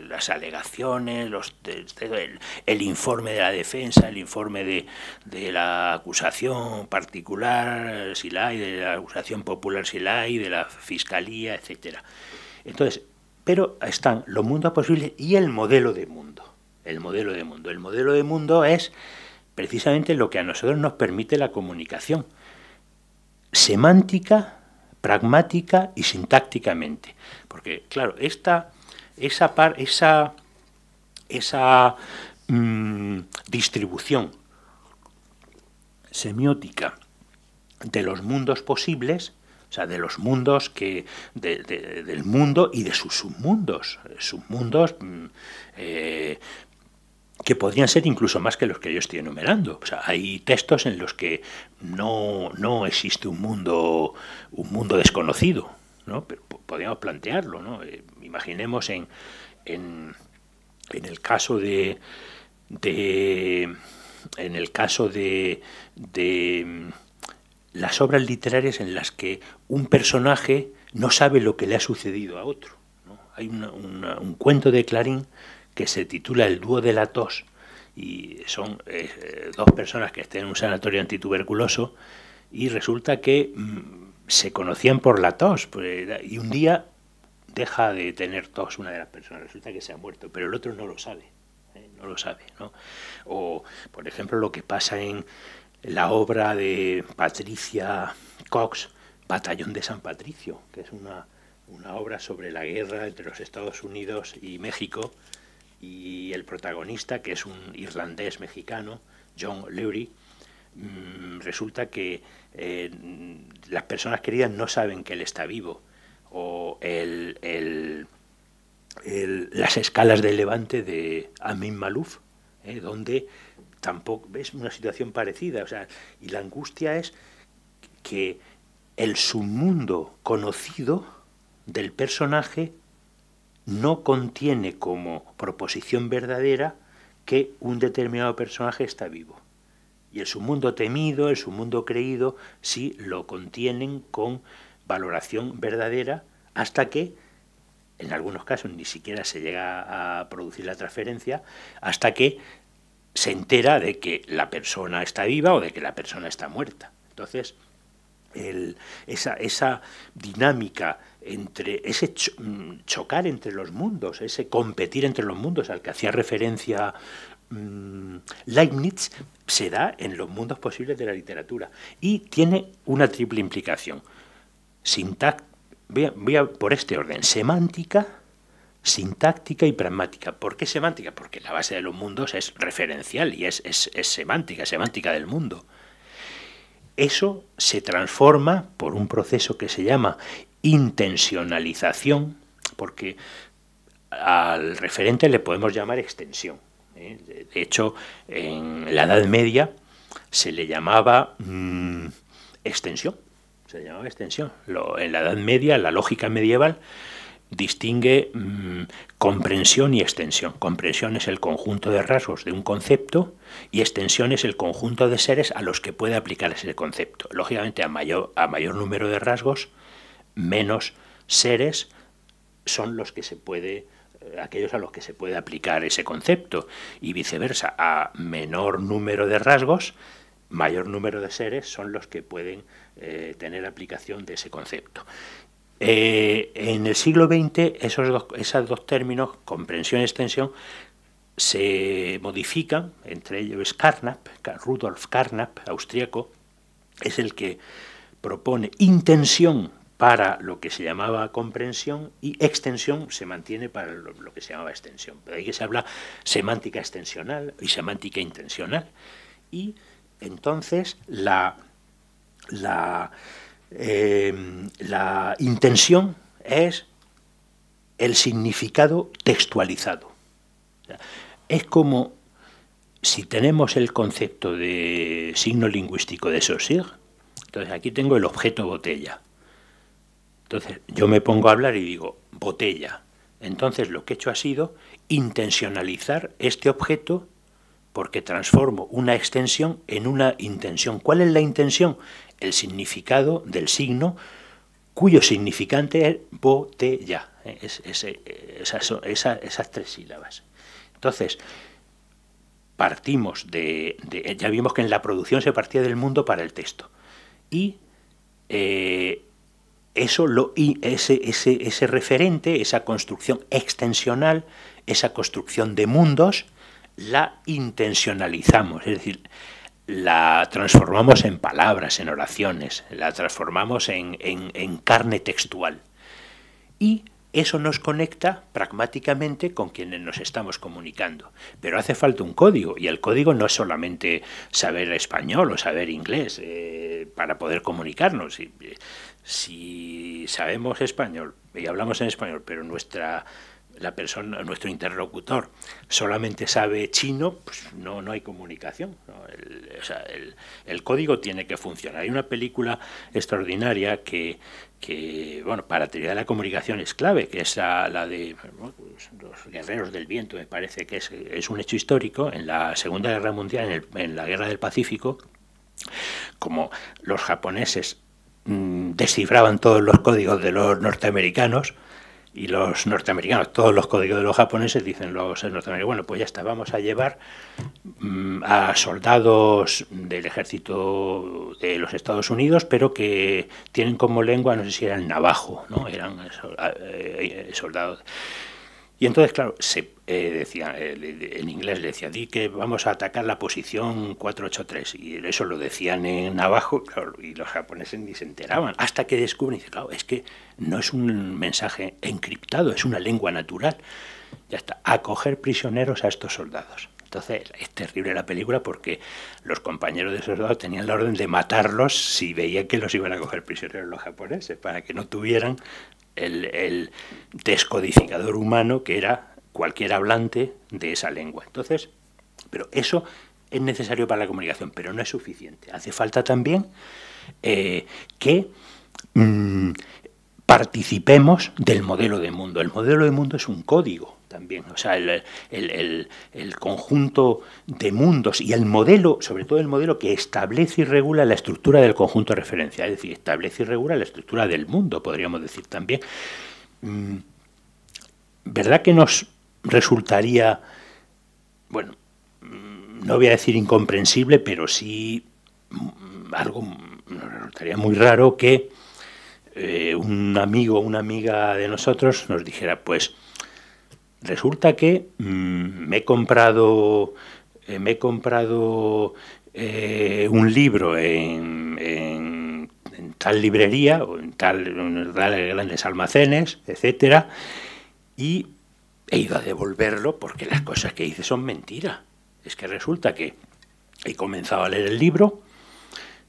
las, alegaciones, los, el, informe de la defensa, el informe de, la acusación particular, eh, si la hay, de la acusación popular, si la hay, de la fiscalía, etcétera. Entonces, pero están los mundos posibles y el modelo de mundo. El modelo de mundo. El modelo de mundo es precisamente lo que a nosotros nos permite la comunicación semántica, pragmática y sintácticamente. Porque, claro, esta esa, par, esa, esa mm, distribución semiótica de los mundos posibles, o sea, de los mundos que. del mundo y de sus submundos. Submundos mm, eh, que podrían ser incluso más que los que yo estoy enumerando. O sea, hay textos en los que no, no existe un mundo, un mundo desconocido, ¿no? Pero podríamos plantearlo, ¿no? Eh, imaginemos en, en, el caso de, de en el caso de, de mm, las obras literarias en las que un personaje no sabe lo que le ha sucedido a otro. Hay un cuento de Clarín que se titula El dúo de la tos y son eh, dos personas que están en un sanatorio antituberculoso y resulta que mm, se conocían por la tos. Pues, y un día deja de tener tos una de las personas, resulta que se ha muerto, pero el otro no lo sabe, ¿eh? no lo sabe. O, por ejemplo, lo que pasa en la obra de Patricia Cox, Batallón de San Patricio, que es una, una obra sobre la guerra entre los Estados Unidos y México, y el protagonista, que es un irlandés mexicano, John Lurie, Mm, resulta que eh, las personas queridas no saben que él está vivo. O las escalas de levante de Amin Maluf eh, donde tampoco ves una situación parecida. sea, y la angustia es que el submundo conocido del personaje no contiene como proposición verdadera que un determinado personaje está vivo. Y su mundo temido, el mundo creído, sí lo contienen con valoración verdadera hasta que, en algunos casos ni siquiera se llega a producir la transferencia, hasta que se entera de que la persona está viva o de que la persona está muerta. Entonces, esa, dinámica entre ese mm, chocar entre los mundos, ese competir entre los mundos al que hacía referencia mm, Leibniz, se da en los mundos posibles de la literatura y tiene una triple implicación. voy a, por este orden, semántica, sintáctica y pragmática. ¿Por qué semántica? Porque la base de los mundos es referencial y es semántica, semántica del mundo. Eso se transforma por un proceso que se llama intencionalización, porque al referente le podemos llamar extensión. ¿eh? De hecho, en la Edad Media se le llamaba mm, extensión. Se llamaba extensión. en la Edad Media, la lógica medieval distingue mm, comprensión y extensión. Comprensión es el conjunto de rasgos de un concepto y extensión es el conjunto de seres a los que puede aplicarse ese concepto. Lógicamente, a mayor, a mayor número de rasgos, menos seres son los que se puede eh, aquellos a los que se puede aplicar ese concepto y viceversa, a menor número de rasgos, mayor número de seres son los que pueden eh, tener aplicación de ese concepto. Eh, en el siglo XX esos dos, esos dos términos, comprensión y extensión, se modifican, entre ellos Carnap, Rudolf Carnap, austriaco, es el que propone intención para lo que se llamaba comprensión y extensión se mantiene para lo, que se llamaba extensión. Pero ahí que se habla semántica extensional y semántica intencional. Y entonces la, la, em, la intención es el significado textualizado. Es como si tenemos el concepto de signo lingüístico de Saussure, entonces aquí tengo el objeto botella. Entonces yo me pongo a hablar y digo, botella. Entonces lo que he hecho ha sido intencionalizar este objeto porque transformo una extensión en una intención. ¿Cuál es la intención? El significado del signo cuyo significante es botella. Eh, eh, esas, tres sílabas. Entonces, partimos de, Ya vimos que en la producción se partía del mundo para el texto. Y eh, eso lo, ese, ese, referente, esa construcción extensional, esa construcción de mundos, la intencionalizamos, es decir, la transformamos en palabras, en oraciones, la transformamos en, carne textual. Y eso nos conecta pragmáticamente con quienes nos estamos comunicando. Pero hace falta un código, y el código no es solamente saber español o saber inglés eh, para poder comunicarnos. Eh, si sabemos español y hablamos en español, pero nuestra la persona, nuestro interlocutor solamente sabe chino, pues no, no hay comunicación. El, o sea, el, código tiene que funcionar. Hay una película extraordinaria que, que bueno, para teoría de la comunicación es clave, que es la, de pues, los guerreros del viento, me parece que es, es, un hecho histórico, en la Segunda Guerra Mundial, en la Guerra del Pacífico, como los japoneses Mm, descifraban todos los códigos de los norteamericanos y los norteamericanos, todos los códigos de los japoneses, dicen los norteamericanos, bueno, pues ya está, vamos a llevar mm, a soldados del ejército de los Estados Unidos, pero que tienen como lengua, no sé si eran navajo, ¿no? eran eh, soldados. Y entonces, claro, se eh, decía, en inglés le decía, di que vamos a atacar la posición 483. Y eso lo decían en abajo, y los japoneses ni se enteraban. Hasta que descubren, y dicen, claro, es que no es un mensaje encriptado, es una lengua natural. Ya está, acoger prisioneros a estos soldados. Entonces es terrible la película porque los compañeros de soldados tenían la orden de matarlos si veían que los iban a coger prisioneros los japoneses para que no tuvieran el, descodificador humano que era cualquier hablante de esa lengua. Entonces, pero eso es necesario para la comunicación, pero no es suficiente. Hace falta también eh, que mm, participemos del modelo de mundo. El modelo de mundo es un código, también. O sea, el, el, conjunto de mundos y el modelo, sobre todo el modelo que establece y regula la estructura del conjunto de referencia, es decir, establece y regula la estructura del mundo, podríamos decir también. Mm, ¿Verdad que nos resultaría, bueno, mm, no voy a decir incomprensible, pero sí mm, algo nos resultaría muy raro que eh, un amigo o una amiga de nosotros nos dijera, pues, Resulta que mm, me he comprado, eh, me he comprado eh, un libro en, tal librería o en tal, grandes almacenes, etcétera, y he ido a devolverlo porque las cosas que hice son mentiras. Es que resulta que he comenzado a leer el libro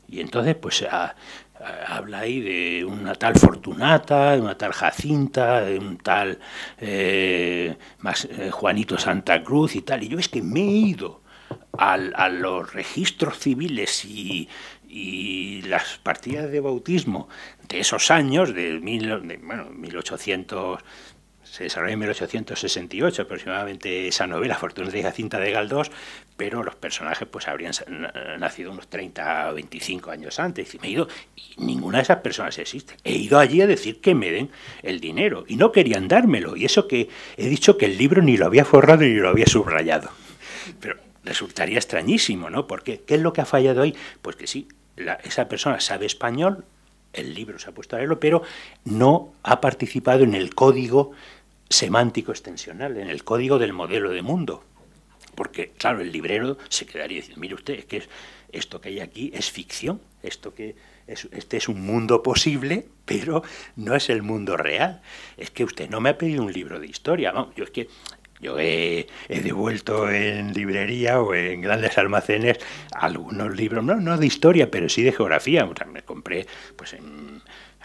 y entonces pues a, eh, habla ahí de una tal Fortunata, de una tal Jacinta, de un tal eh, más, eh, Juanito Santa Cruz y tal. Y yo es que me he ido a los registros civiles y, las partidas de bautismo de esos años, de, mil, 1800 se desarrolla en 1868 aproximadamente esa novela, de la cinta de Galdós, pero los personajes pues habrían nacido unos 30 o 25 años antes. Y me he ido, y ninguna de esas personas existe. He ido allí a decir que me den el dinero y no querían dármelo. Y eso que he dicho que el libro ni lo había forrado ni lo había subrayado. Pero resultaría extrañísimo, ¿no? Porque, ¿qué es lo que ha fallado ahí? Pues que sí, esa persona sabe español, el libro se ha puesto a leerlo, pero no ha participado en el código semántico extensional, en el código del modelo de mundo. Porque, claro, el librero se quedaría diciendo, mire usted, es que esto que hay aquí es ficción, esto que es, este es un mundo posible, pero no es el mundo real. Es que usted no me ha pedido un libro de historia, vamos yo es que yo he, devuelto en librería o en grandes almacenes algunos libros, no, no de historia, pero sí de geografía. me compré pues en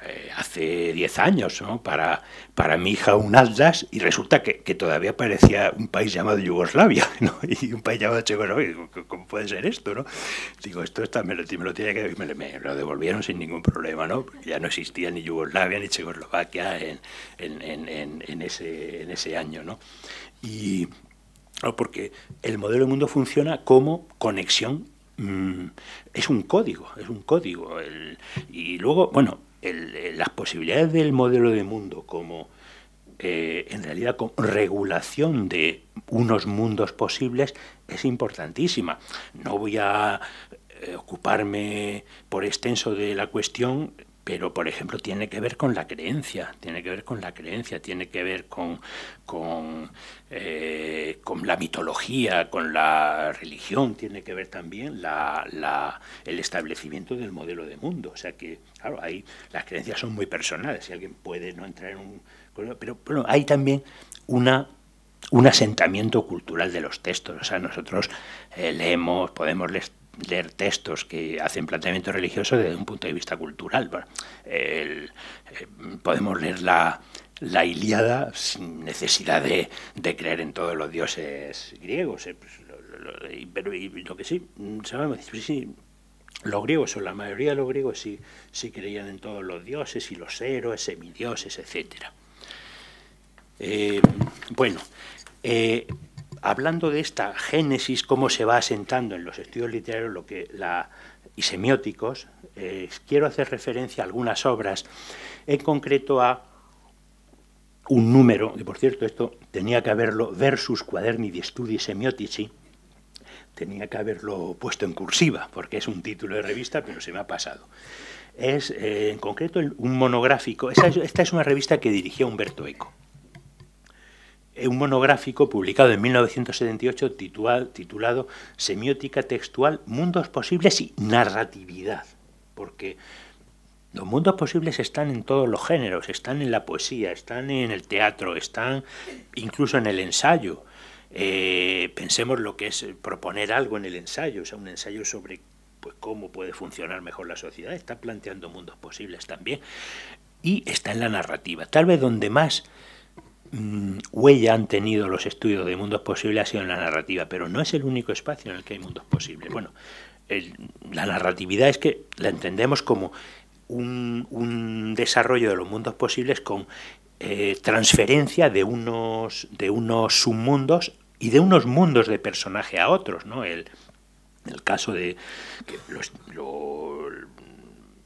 eh, hace 10 años para, para mi hija un Atlas y resulta que, todavía parecía un país llamado Yugoslavia ¿no? y un país llamado Checoslovaquia. ¿Cómo puede ser esto? ¿no? Digo, esto está, me, lo, tiene que, me, lo devolvieron sin ningún problema, ¿no? ya no existía ni Yugoslavia ni Checoslovaquia en, en, ese, año. Y, porque el modelo del mundo funciona como conexión. Mm, es un código, es un código. y luego, bueno, eh, las posibilidades del modelo de mundo como eh, en realidad regulación de unos mundos posibles es importantísima. No voy a eh, ocuparme por extenso de la cuestión pero por ejemplo tiene que ver con la creencia, tiene que ver con la creencia, tiene que ver con, con, eh, con la mitología, con la religión, tiene que ver también la, la, el establecimiento del modelo de mundo. O sea que, claro, las creencias son muy personales, si alguien puede no entrar en un... Pero bueno, hay también una un asentamiento cultural de los textos. O sea, nosotros eh, leemos, podemos leer leer textos que hacen planteamiento religioso desde un punto de vista cultural. Eh, podemos leer la, la Iliada sin necesidad de, creer en todos los dioses griegos. Eh, pues, pero lo que sí, mm, sabemos, pues sí, los griegos, o la mayoría de los griegos, sí, creían en todos los dioses y los héroes, semidioses, etc. Eh, bueno, hablando de esta génesis, cómo se va asentando en los estudios literarios lo que la, y semióticos, eh, quiero hacer referencia a algunas obras, en concreto a un número, que por cierto esto tenía que haberlo, versus cuaderni di studi semiotici, tenía que haberlo puesto en cursiva, porque es un título de revista, pero se me ha pasado. Es eh, en concreto un monográfico, esta es una revista que dirigía Humberto Eco eh, un monográfico publicado en 1978 titulado Semiótica textual, mundos posibles y narratividad, porque los mundos posibles están en todos los géneros, están en la poesía, están en el teatro, están incluso en el ensayo. Eh, pensemos lo que es proponer algo en el ensayo, o sea, un ensayo sobre pues, cómo puede funcionar mejor la sociedad, está planteando mundos posibles también. Y está en la narrativa, tal vez donde más Mm, huella han tenido los estudios de mundos posibles ha sido en la narrativa, pero no es el único espacio en el que hay mundos posibles. Bueno, la narratividad es que la entendemos como un, desarrollo de los mundos posibles con eh, transferencia de unos, de unos submundos y de unos mundos de personaje a otros, ¿no? El, el caso de que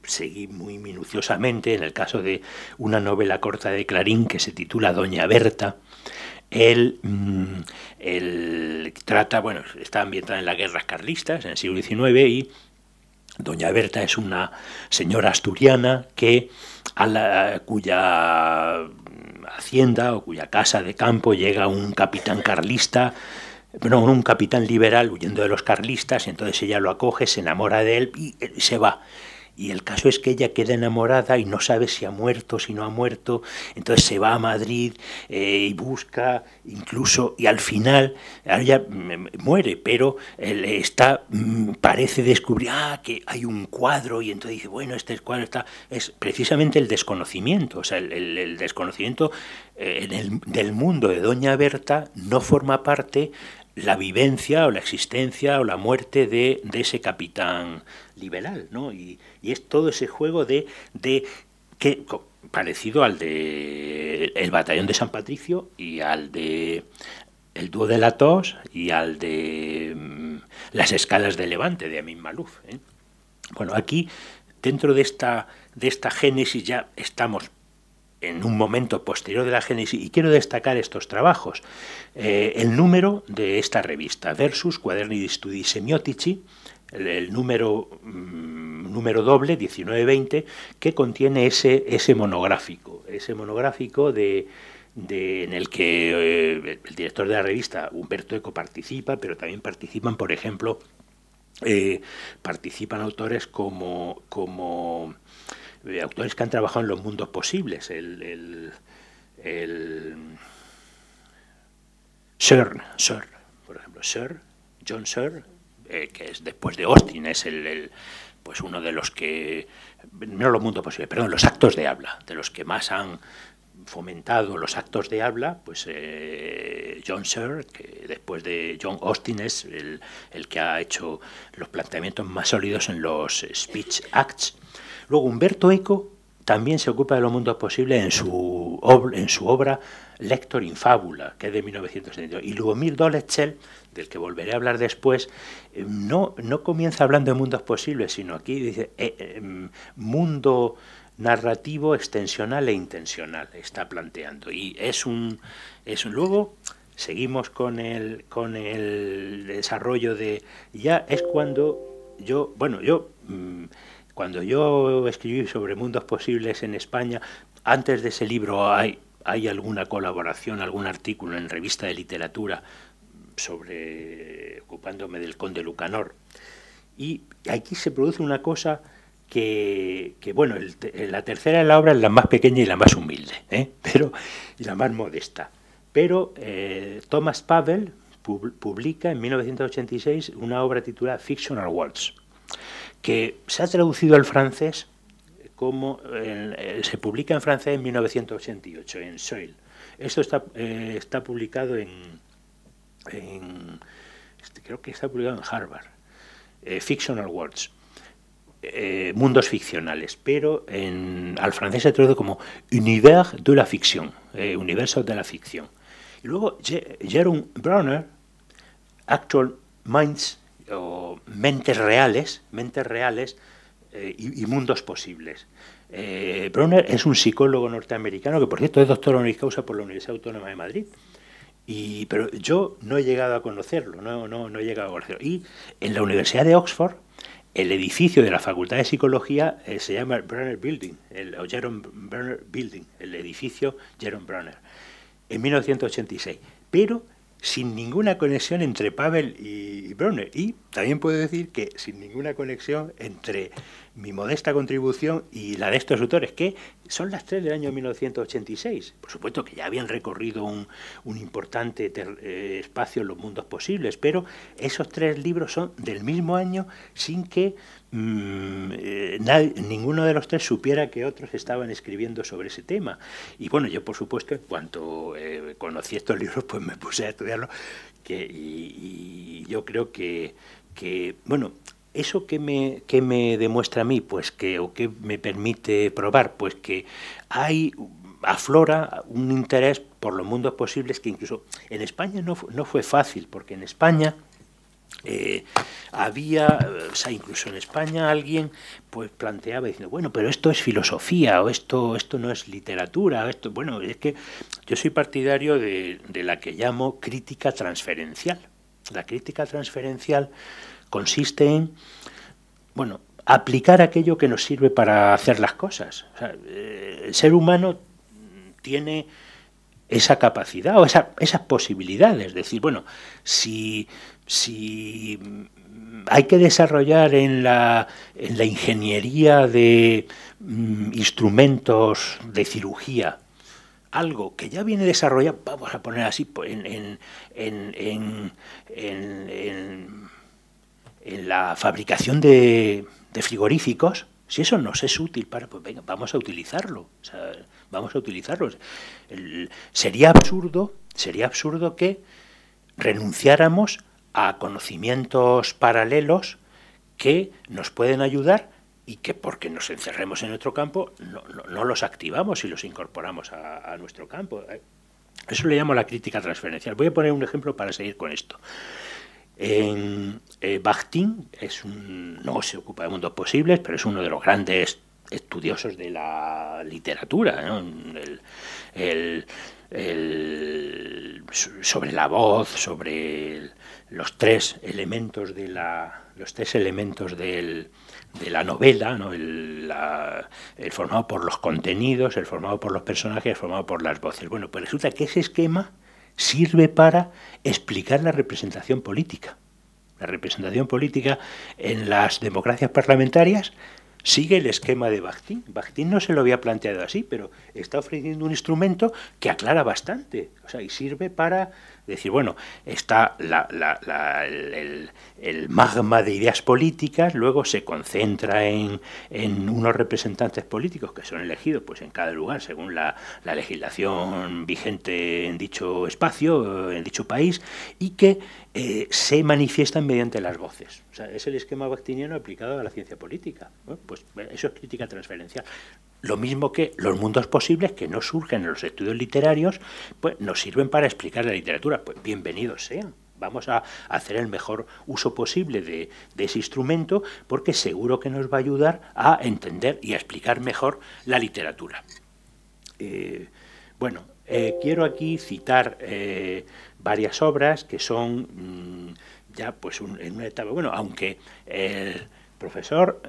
seguí muy minuciosamente, en el caso de una novela corta de Clarín que se titula Doña Berta, él, mm, trata, bueno, está ambientada en las guerras carlistas, en el siglo XIX, y Doña Berta es una señora asturiana que, a la, cuya hacienda o cuya casa de campo llega un capitán carlista, bueno, un capitán liberal huyendo de los carlistas, y entonces ella lo acoge, se enamora de él y eh, se va. Y el caso es que ella queda enamorada y no sabe si ha muerto, si no ha muerto. Entonces se va a Madrid eh, y busca, incluso, y al final ella muere, pero él eh, está, mm, parece descubrir ah, que hay un cuadro y entonces dice, bueno, este cuadro está... Es precisamente el desconocimiento, o sea, el, desconocimiento eh, en el, del mundo de Doña Berta no forma parte la vivencia o la existencia o la muerte de, de ese capitán liberal, ¿no? Y, es todo ese juego de, que parecido al de el batallón de San Patricio y al de el dúo de la tos y al de mm, las escalas de Levante de Amin Maluf. ¿eh? Bueno, aquí dentro de esta de esta génesis ya estamos en un momento posterior de la génesis, y quiero destacar estos trabajos, eh, el número de esta revista, Versus Quaderni di Studi Semiotici, el, número, mm, número doble, 1920, que contiene ese, ese monográfico, ese monográfico de, en el que eh, el director de la revista, Humberto Eco, participa, pero también participan, por ejemplo, eh, participan autores como, como autores que han trabajado en los mundos posibles. El, el, Sir, por ejemplo, Sir, John Sir, eh, que es después de Austin, es el, pues uno de los que, no los mundos posibles, perdón, los actos de habla, de los que más han fomentado los actos de habla, pues eh, John Sir, que después de John Austin es el, el, que ha hecho los planteamientos más sólidos en los speech acts, Luego Humberto Eco también se ocupa de los mundos posibles en su, en su obra Lector in Fábula, que es de 1972. Y luego Mir Dolechel, del que volveré a hablar después, eh, no, no comienza hablando de mundos posibles, sino aquí dice eh, eh, mundo narrativo extensional e intencional, está planteando. Y es un, es un luego seguimos con el, con el desarrollo de... Ya es cuando yo, bueno, yo... Mm, cuando yo escribí sobre mundos posibles en España, antes de ese libro hay, alguna colaboración, algún artículo en revista de literatura sobre ocupándome del conde Lucanor. Y aquí se produce una cosa que, bueno, la tercera de la obra es la más pequeña y la más humilde, ¿eh? pero, y la más modesta. Pero eh, Thomas Pavel publica en 1986 una obra titulada Fictional Worlds, que se ha traducido al francés como eh, se publica en francés en 1988, en Soil. Esto está, eh, publicado en, este, creo que está publicado en Harvard, eh, Fictional Words, mundos ficcionales, pero en, al francés se traduce como Univers de la ficción, universo de la ficción. Y luego Jerome Brunner, Actual Minds, o mentes reales, mentes reales eh, y, mundos posibles. Eh, es un psicólogo norteamericano que, por cierto, es doctor honoris causa por la Universidad Autónoma de Madrid. Y, pero yo no he llegado a conocerlo, no, no, no he llegado a conocerlo. Y en la Universidad de Oxford, el edificio de la Facultad de Psicología eh, se llama Brunner Building, el, o Jerome Brunner Building, el edificio Jerome Brunner, en 1986. Pero sin ninguna conexión entre Pavel y Brunner, Y también puedo decir que sin ninguna conexión entre mi modesta contribución y la de estos autores, que son las tres del año 1986. Por supuesto que ya habían recorrido un, importante eh, espacio en los mundos posibles, pero esos tres libros son del mismo año sin que Mm, eh, ninguno de los tres supiera que otros estaban escribiendo sobre ese tema. Y bueno, yo por supuesto, en cuanto eh, conocí estos libros, pues me puse a estudiarlos. y, yo creo que, bueno, ¿Eso que me, me demuestra a mí? Pues que, o que me permite probar, pues que hay, aflora un interés por los mundos posibles que incluso en España no, no fue fácil, porque en España eh, había, o sea, incluso en España alguien pues planteaba diciendo, bueno, pero esto es filosofía, o esto, esto no es literatura, esto. Bueno, es que yo soy partidario de, la que llamo crítica transferencial. La crítica transferencial consiste en, bueno, aplicar aquello que nos sirve para hacer las cosas. Eh, el ser humano tiene esa capacidad o esas posibilidades. Es decir, bueno, si si hay que desarrollar en la, ingeniería de mm, instrumentos de cirugía algo que ya viene desarrollado, vamos a poner así, pues, en, en, en la fabricación de, frigoríficos, si eso nos es útil para, pues venga, vamos a utilizarlo. vamos a utilizarlo. sería absurdo, sería absurdo que renunciáramos a conocimientos paralelos que nos pueden ayudar y que porque nos encerremos en nuestro campo no, no, los activamos y los incorporamos a, nuestro campo. ¿eh? Eso le llamo la crítica transferencial. Voy a poner un ejemplo para seguir con esto. En, eh, es un, no se ocupa de mundos posibles, pero es uno de los grandes estudiosos de la literatura. sobre la voz, sobre el los tres elementos de la, los tres elementos del, de la novela, ¿no? el, formado por los contenidos, el formado por los personajes, el formado por las voces. Bueno, pues resulta que ese esquema sirve para explicar la representación política. La representación política en las democracias parlamentarias sigue el esquema de Bakhtin. Bakhtin no se lo había planteado así, pero está ofreciendo un instrumento que aclara bastante o sea, y sirve para decir, bueno, está el, magma de ideas políticas, luego se concentra en, unos representantes políticos que son elegidos pues en cada lugar según la, legislación vigente en dicho espacio, en dicho país, y que eh, se manifiestan mediante las voces. O sea, es el esquema bactiniano aplicado a la ciencia política. pues eso es crítica transferencial. Lo mismo que los mundos posibles que no surgen en los estudios literarios, pues nos sirven para explicar la literatura. Pues bienvenidos sean. Vamos a hacer el mejor uso posible de, ese instrumento porque seguro que nos va a ayudar a entender y a explicar mejor la literatura. Eh, bueno, eh, quiero aquí citar eh, varias obras que son mm, ya pues en una etapa, bueno, aunque el profesor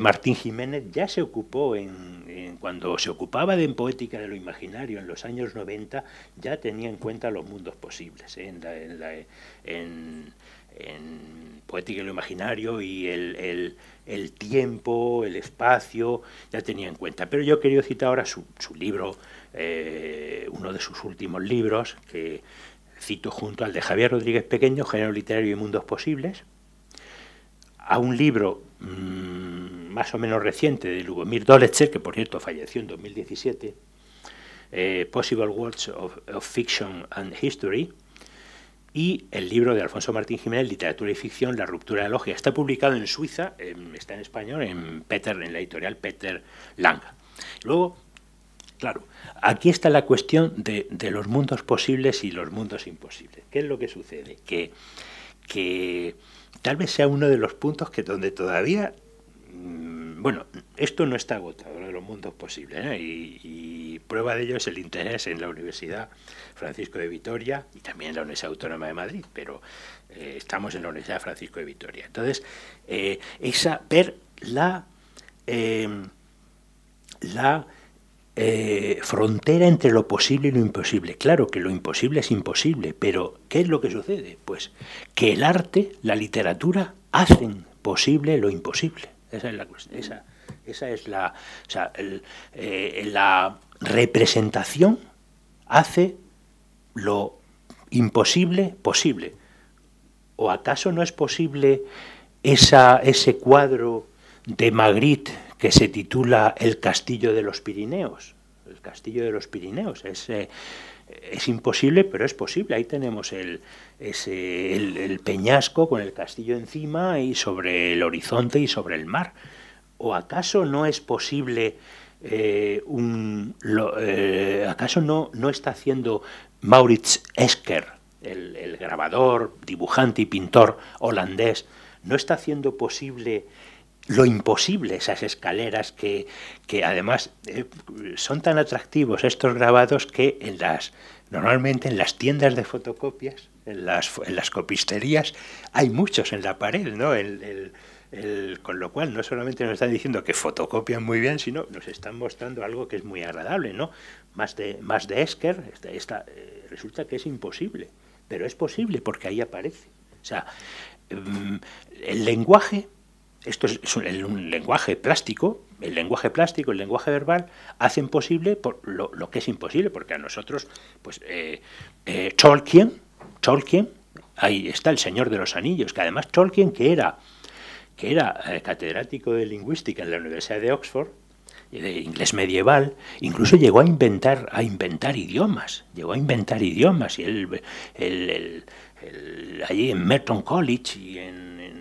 Martín Jiménez ya se ocupó en cuando se ocupaba de poética de lo imaginario en los años 90, ya tenía en cuenta los mundos posibles. ¿eh? En, la, en, en, poética de lo imaginario y el, tiempo, el espacio, ya tenía en cuenta. Pero yo quería citar ahora su, libro, eh, uno de sus últimos libros, que cito junto al de Javier Rodríguez Pequeño, Género Literario y Mundos Posibles, a un libro... Mm, más o menos reciente de Lugomir Doletcher, que por cierto falleció en 2017, eh, Possible Worlds of, Fiction and History, y el libro de Alfonso Martín Jiménez, Literatura y Ficción, La Ruptura de la Logia. Está publicado en Suiza, está en español, en, Peter, en la editorial Peter Lang. Luego, claro, aquí está la cuestión de, los mundos posibles y los mundos imposibles. ¿Qué es lo que sucede? Que, que tal vez sea uno de los puntos que donde todavía bueno, esto no está agotado, lo de los mundos posibles, ¿eh? y, prueba de ello es el interés en la Universidad Francisco de Vitoria y también en la Universidad Autónoma de Madrid, pero eh, estamos en la Universidad Francisco de Vitoria. Entonces, eh, esa, ver la, em, la frontera entre lo posible y lo imposible. Claro que lo imposible es imposible, pero ¿qué es lo que sucede? Pues que el arte, la literatura, hacen posible lo imposible. Esa es la esa, esa es la, o sea, eh, la representación hace lo imposible posible. ¿O acaso no es posible esa, ese cuadro de Magritte que se titula El Castillo de los Pirineos? El Castillo de los Pirineos es es imposible, pero es posible. Ahí tenemos el, ese, el, peñasco con el castillo encima y sobre el horizonte y sobre el mar. ¿O acaso no es posible eh, un... Eh, ¿Acaso no, no está haciendo Maurits Esker, el grabador, dibujante y pintor holandés, no está haciendo posible lo imposible, esas escaleras que, además eh, son tan atractivos estos grabados que en las, normalmente en las tiendas de fotocopias, en las, en las copisterías, hay muchos en la pared, ¿no? El, con lo cual no solamente nos están diciendo que fotocopian muy bien, sino nos están mostrando algo que es muy agradable, ¿no? Más de, más de Esker, esta, eh, resulta que es imposible, pero es posible porque ahí aparece. O sea, em, el lenguaje esto es, un, lenguaje plástico, el lenguaje plástico, el lenguaje verbal, hacen posible lo, que es imposible, porque a nosotros, pues, eh, eh Tolkien, ahí está el Señor de los Anillos, que además Tolkien, que era, que era eh, catedrático de lingüística en la Universidad de Oxford, de inglés medieval, incluso llegó a inventar, a inventar idiomas, llegó a inventar idiomas, y él, allí en Merton College y en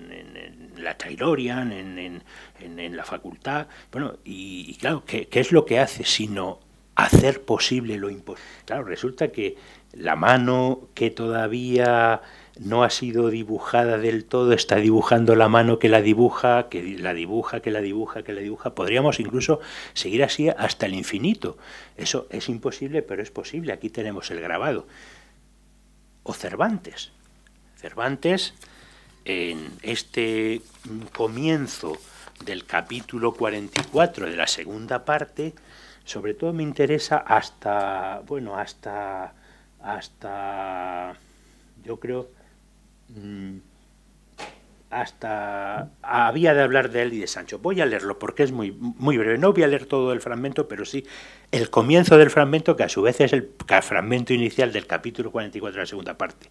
la Taylorian, en, la facultad. Bueno, y, claro, ¿qué, ¿qué, es lo que hace sino hacer posible lo imposible? Claro, resulta que la mano que todavía no ha sido dibujada del todo, está dibujando la mano que la dibuja, que la dibuja, que la dibuja, que la dibuja. Podríamos incluso seguir así hasta el infinito. Eso es imposible, pero es posible. Aquí tenemos el grabado. O Cervantes. Cervantes en este comienzo del capítulo 44 de la segunda parte, sobre todo me interesa hasta, bueno, hasta, hasta, yo creo, mm, hasta ah, había de hablar de él y de Sancho. Voy a leerlo porque es muy, muy breve. No voy a leer todo el fragmento, pero sí el comienzo del fragmento, que a su vez es el fragmento inicial del capítulo 44 de la segunda parte.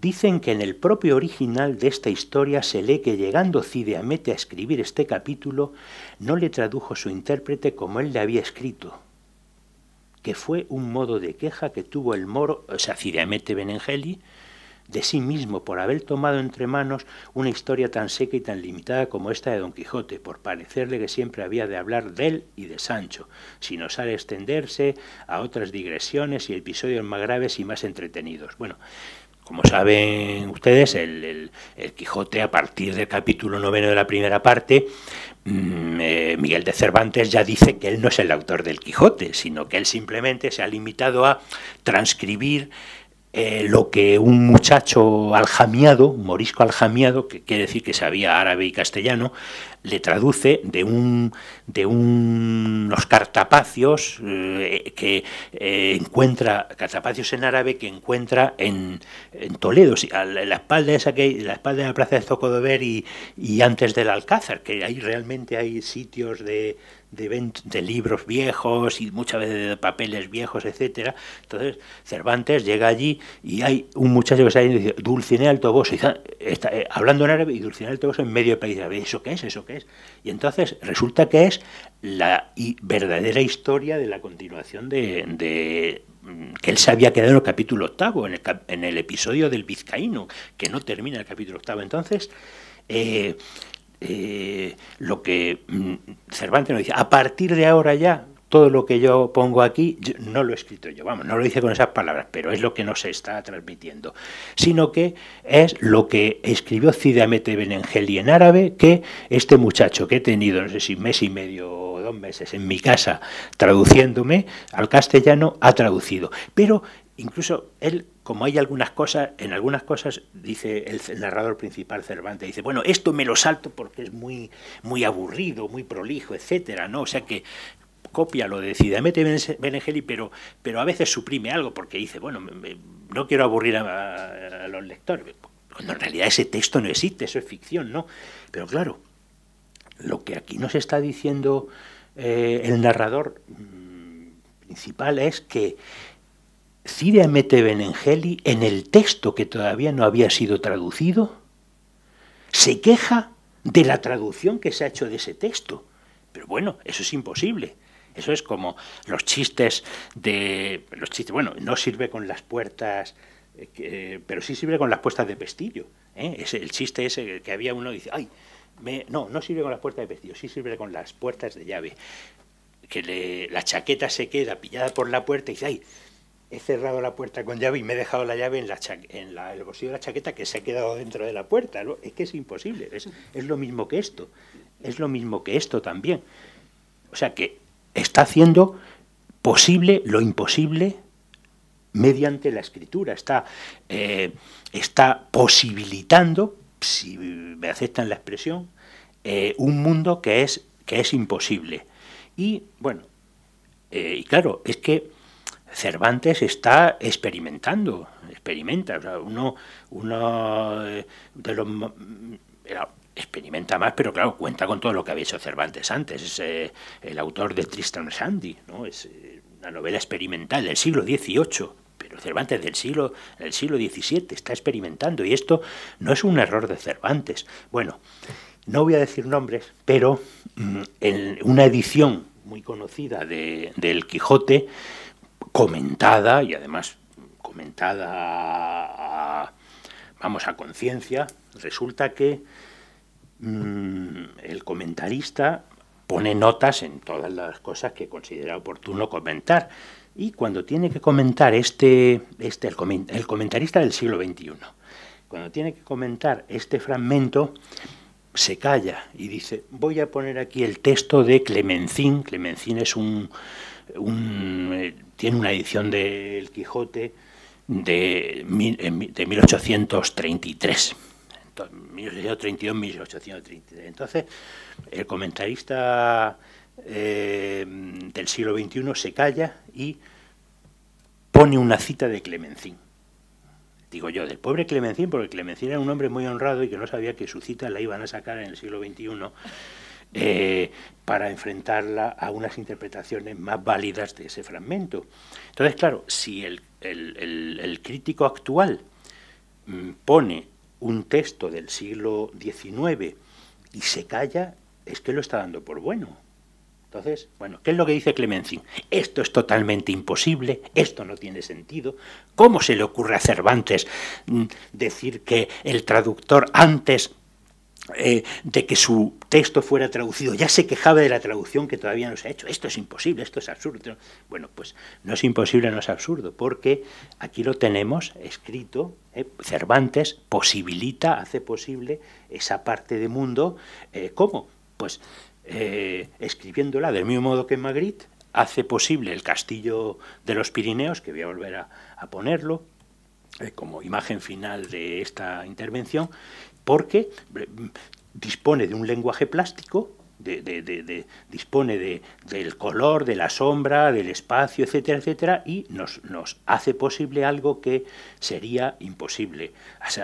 Dicen que en el propio original de esta historia se lee que llegando Cide a a escribir este capítulo, no le tradujo su intérprete como él le había escrito, que fue un modo de queja que tuvo el moro, o sea, Cideamete Benengeli, de sí mismo por haber tomado entre manos una historia tan seca y tan limitada como esta de Don Quijote, por parecerle que siempre había de hablar de él y de Sancho, sin osar extenderse a otras digresiones y episodios más graves y más entretenidos. Bueno, como saben ustedes, el, el, Quijote, a partir del capítulo noveno de la primera parte, mm, eh, Miguel de Cervantes ya dice que él no es el autor del Quijote, sino que él simplemente se ha limitado a transcribir eh, lo que un muchacho aljamiado, morisco aljamiado, que quiere decir que sabía árabe y castellano, le traduce de, un, de unos cartapacios eh, que eh, encuentra, cartapacios en árabe que encuentra en, Toledo, en la, espalda esa la espalda de la plaza de Zocodover y, y, antes del Alcázar, que ahí realmente hay sitios de, de, libros viejos y muchas veces de papeles viejos, etcétera. Entonces Cervantes llega allí y hay un muchacho que sale y dice Dulcinea Alto Toboso, está, eh, hablando en árabe y Dulcinea Alto Toboso en medio de país. ¿Eso qué es? ¿Eso qué es? Y entonces resulta que es la verdadera historia de la continuación de, mm, que él se había quedado en el capítulo octavo, en el, episodio del vizcaíno, que no termina el capítulo octavo. Entonces, eh, eh, lo que mm, Cervantes nos dice, a partir de ahora ya, todo lo que yo pongo aquí, no lo he escrito yo, vamos, no lo hice con esas palabras, pero es lo que nos está transmitiendo, sino que es lo que escribió Cidamete Benengeli en árabe, que este muchacho que he tenido, no sé si mes y medio o dos meses en mi casa, traduciéndome al castellano, ha traducido. Pero incluso él como hay algunas cosas, en algunas cosas dice el narrador principal Cervantes, dice, bueno, esto me lo salto porque es muy, muy aburrido, muy prolijo, etcétera, ¿no? O sea que copia lo de Benengeli, pero, pero a veces suprime algo porque dice, bueno, no quiero aburrir a, los lectores, cuando en realidad ese texto no existe, eso es ficción, ¿no? Pero claro, lo que aquí nos está diciendo eh, el narrador mm, principal es que Ciria Mete Benengeli, en el texto que todavía no había sido traducido, se queja de la traducción que se ha hecho de ese texto. Pero bueno, eso es imposible. Eso es como los chistes de. Los chistes, bueno, no sirve con las puertas, eh, eh, pero sí sirve con las puertas de pestillo. ¿eh? Es el chiste ese que había uno dice, ay, no, no sirve con las puertas de pestillo, sí sirve con las puertas de llave. Que la chaqueta se queda pillada por la puerta y dice, ay, he cerrado la puerta con llave y me he dejado la llave en, la en el bolsillo de la chaqueta que se ha quedado dentro de la puerta. Es que es imposible, es, lo mismo que esto, es lo mismo que esto también. O sea que está haciendo posible lo imposible mediante la escritura, está, eh, está posibilitando, si me aceptan la expresión, eh, un mundo que es, que es imposible. Y bueno, eh, y claro, es que Cervantes está experimentando, experimenta, uno, uno eh, de los experimenta más, pero claro, cuenta con todo lo que había hecho Cervantes antes, es eh, el autor de Tristan Sandy, ¿no? Es eh, una novela experimental del siglo XVIII, pero Cervantes del siglo, del siglo XVII está experimentando y esto no es un error de Cervantes. Bueno, no voy a decir nombres, pero mm, en una edición muy conocida de, del Quijote comentada y además comentada, a, vamos, a conciencia, resulta que mm, el comentarista pone notas en todas las cosas que considera oportuno comentar. Y cuando tiene que comentar este, este el, el comentarista del siglo XXI, cuando tiene que comentar este fragmento, se calla y dice, voy a poner aquí el texto de Clemencín. Clemencín es un, eh, tiene una edición del Quijote de, 1833. 1832-1833. Entonces, el comentarista eh, del siglo XXI se calla y pone una cita de Clemencín. Digo yo, del pobre Clemencín, porque Clemencín era un hombre muy honrado y que no sabía que su cita la iban a sacar en el siglo XXI eh, para enfrentarla a unas interpretaciones más válidas de ese fragmento. Entonces, claro, si el, crítico actual mm, pone un texto del siglo XIX y se calla, es que lo está dando por bueno. Entonces, bueno, ¿qué es lo que dice Clemencin? Esto es totalmente imposible, esto no tiene sentido. ¿Cómo se le ocurre a Cervantes mm, decir que el traductor antes eh, de que su texto fuera traducido, ya se quejaba de la traducción que todavía no se ha hecho. Esto es imposible, esto es absurdo. Bueno, pues no es imposible, no es absurdo, porque aquí lo tenemos escrito. Eh, Cervantes posibilita, hace posible esa parte de mundo. Eh, ¿Cómo? Pues escribiéndola del mismo modo que Magritte hace posible el castillo de los Pirineos, que voy a volver a ponerlo como imagen final de esta intervención, porque eh, dispone de un lenguaje plástico, dispone del color, de la sombra, del espacio, etcétera, etcétera, y nos, hace posible algo que sería imposible.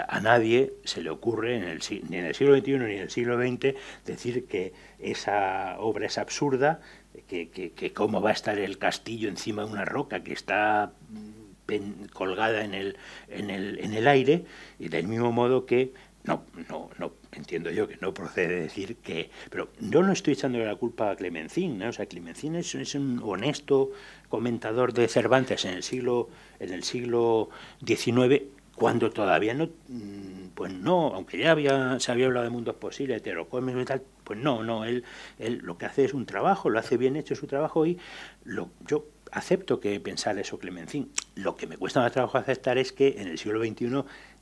a nadie se le ocurre, en el, ni en el siglo XXI ni en el siglo XX, decir que esa obra es absurda, que, cómo va a estar el castillo encima de una roca que está mm, colgada en el aire, y del mismo modo que no, no, no, entiendo yo que no procede decir que... Pero yo no estoy echándole la culpa a Clemencín, ¿no? ¿eh? O sea, Clemencín es, un honesto comentador de Cervantes en el siglo, en el siglo XIX, cuando todavía no... Mm, pues no, aunque ya había, se había hablado de mundos posibles, heterocómicos y tal, pues no, no, él, lo que hace es un trabajo, lo hace bien hecho su trabajo y lo, yo acepto que pensar eso Clemencín. Lo que me cuesta más trabajo aceptar es que en el siglo XXI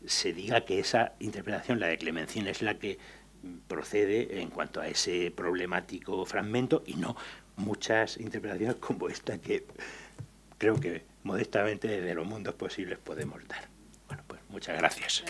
se diga que esa interpretación, la de Clemencín, es la que procede en cuanto a ese problemático fragmento y no muchas interpretaciones como esta que creo que modestamente desde los mundos posibles podemos dar. Bueno, pues muchas gracias.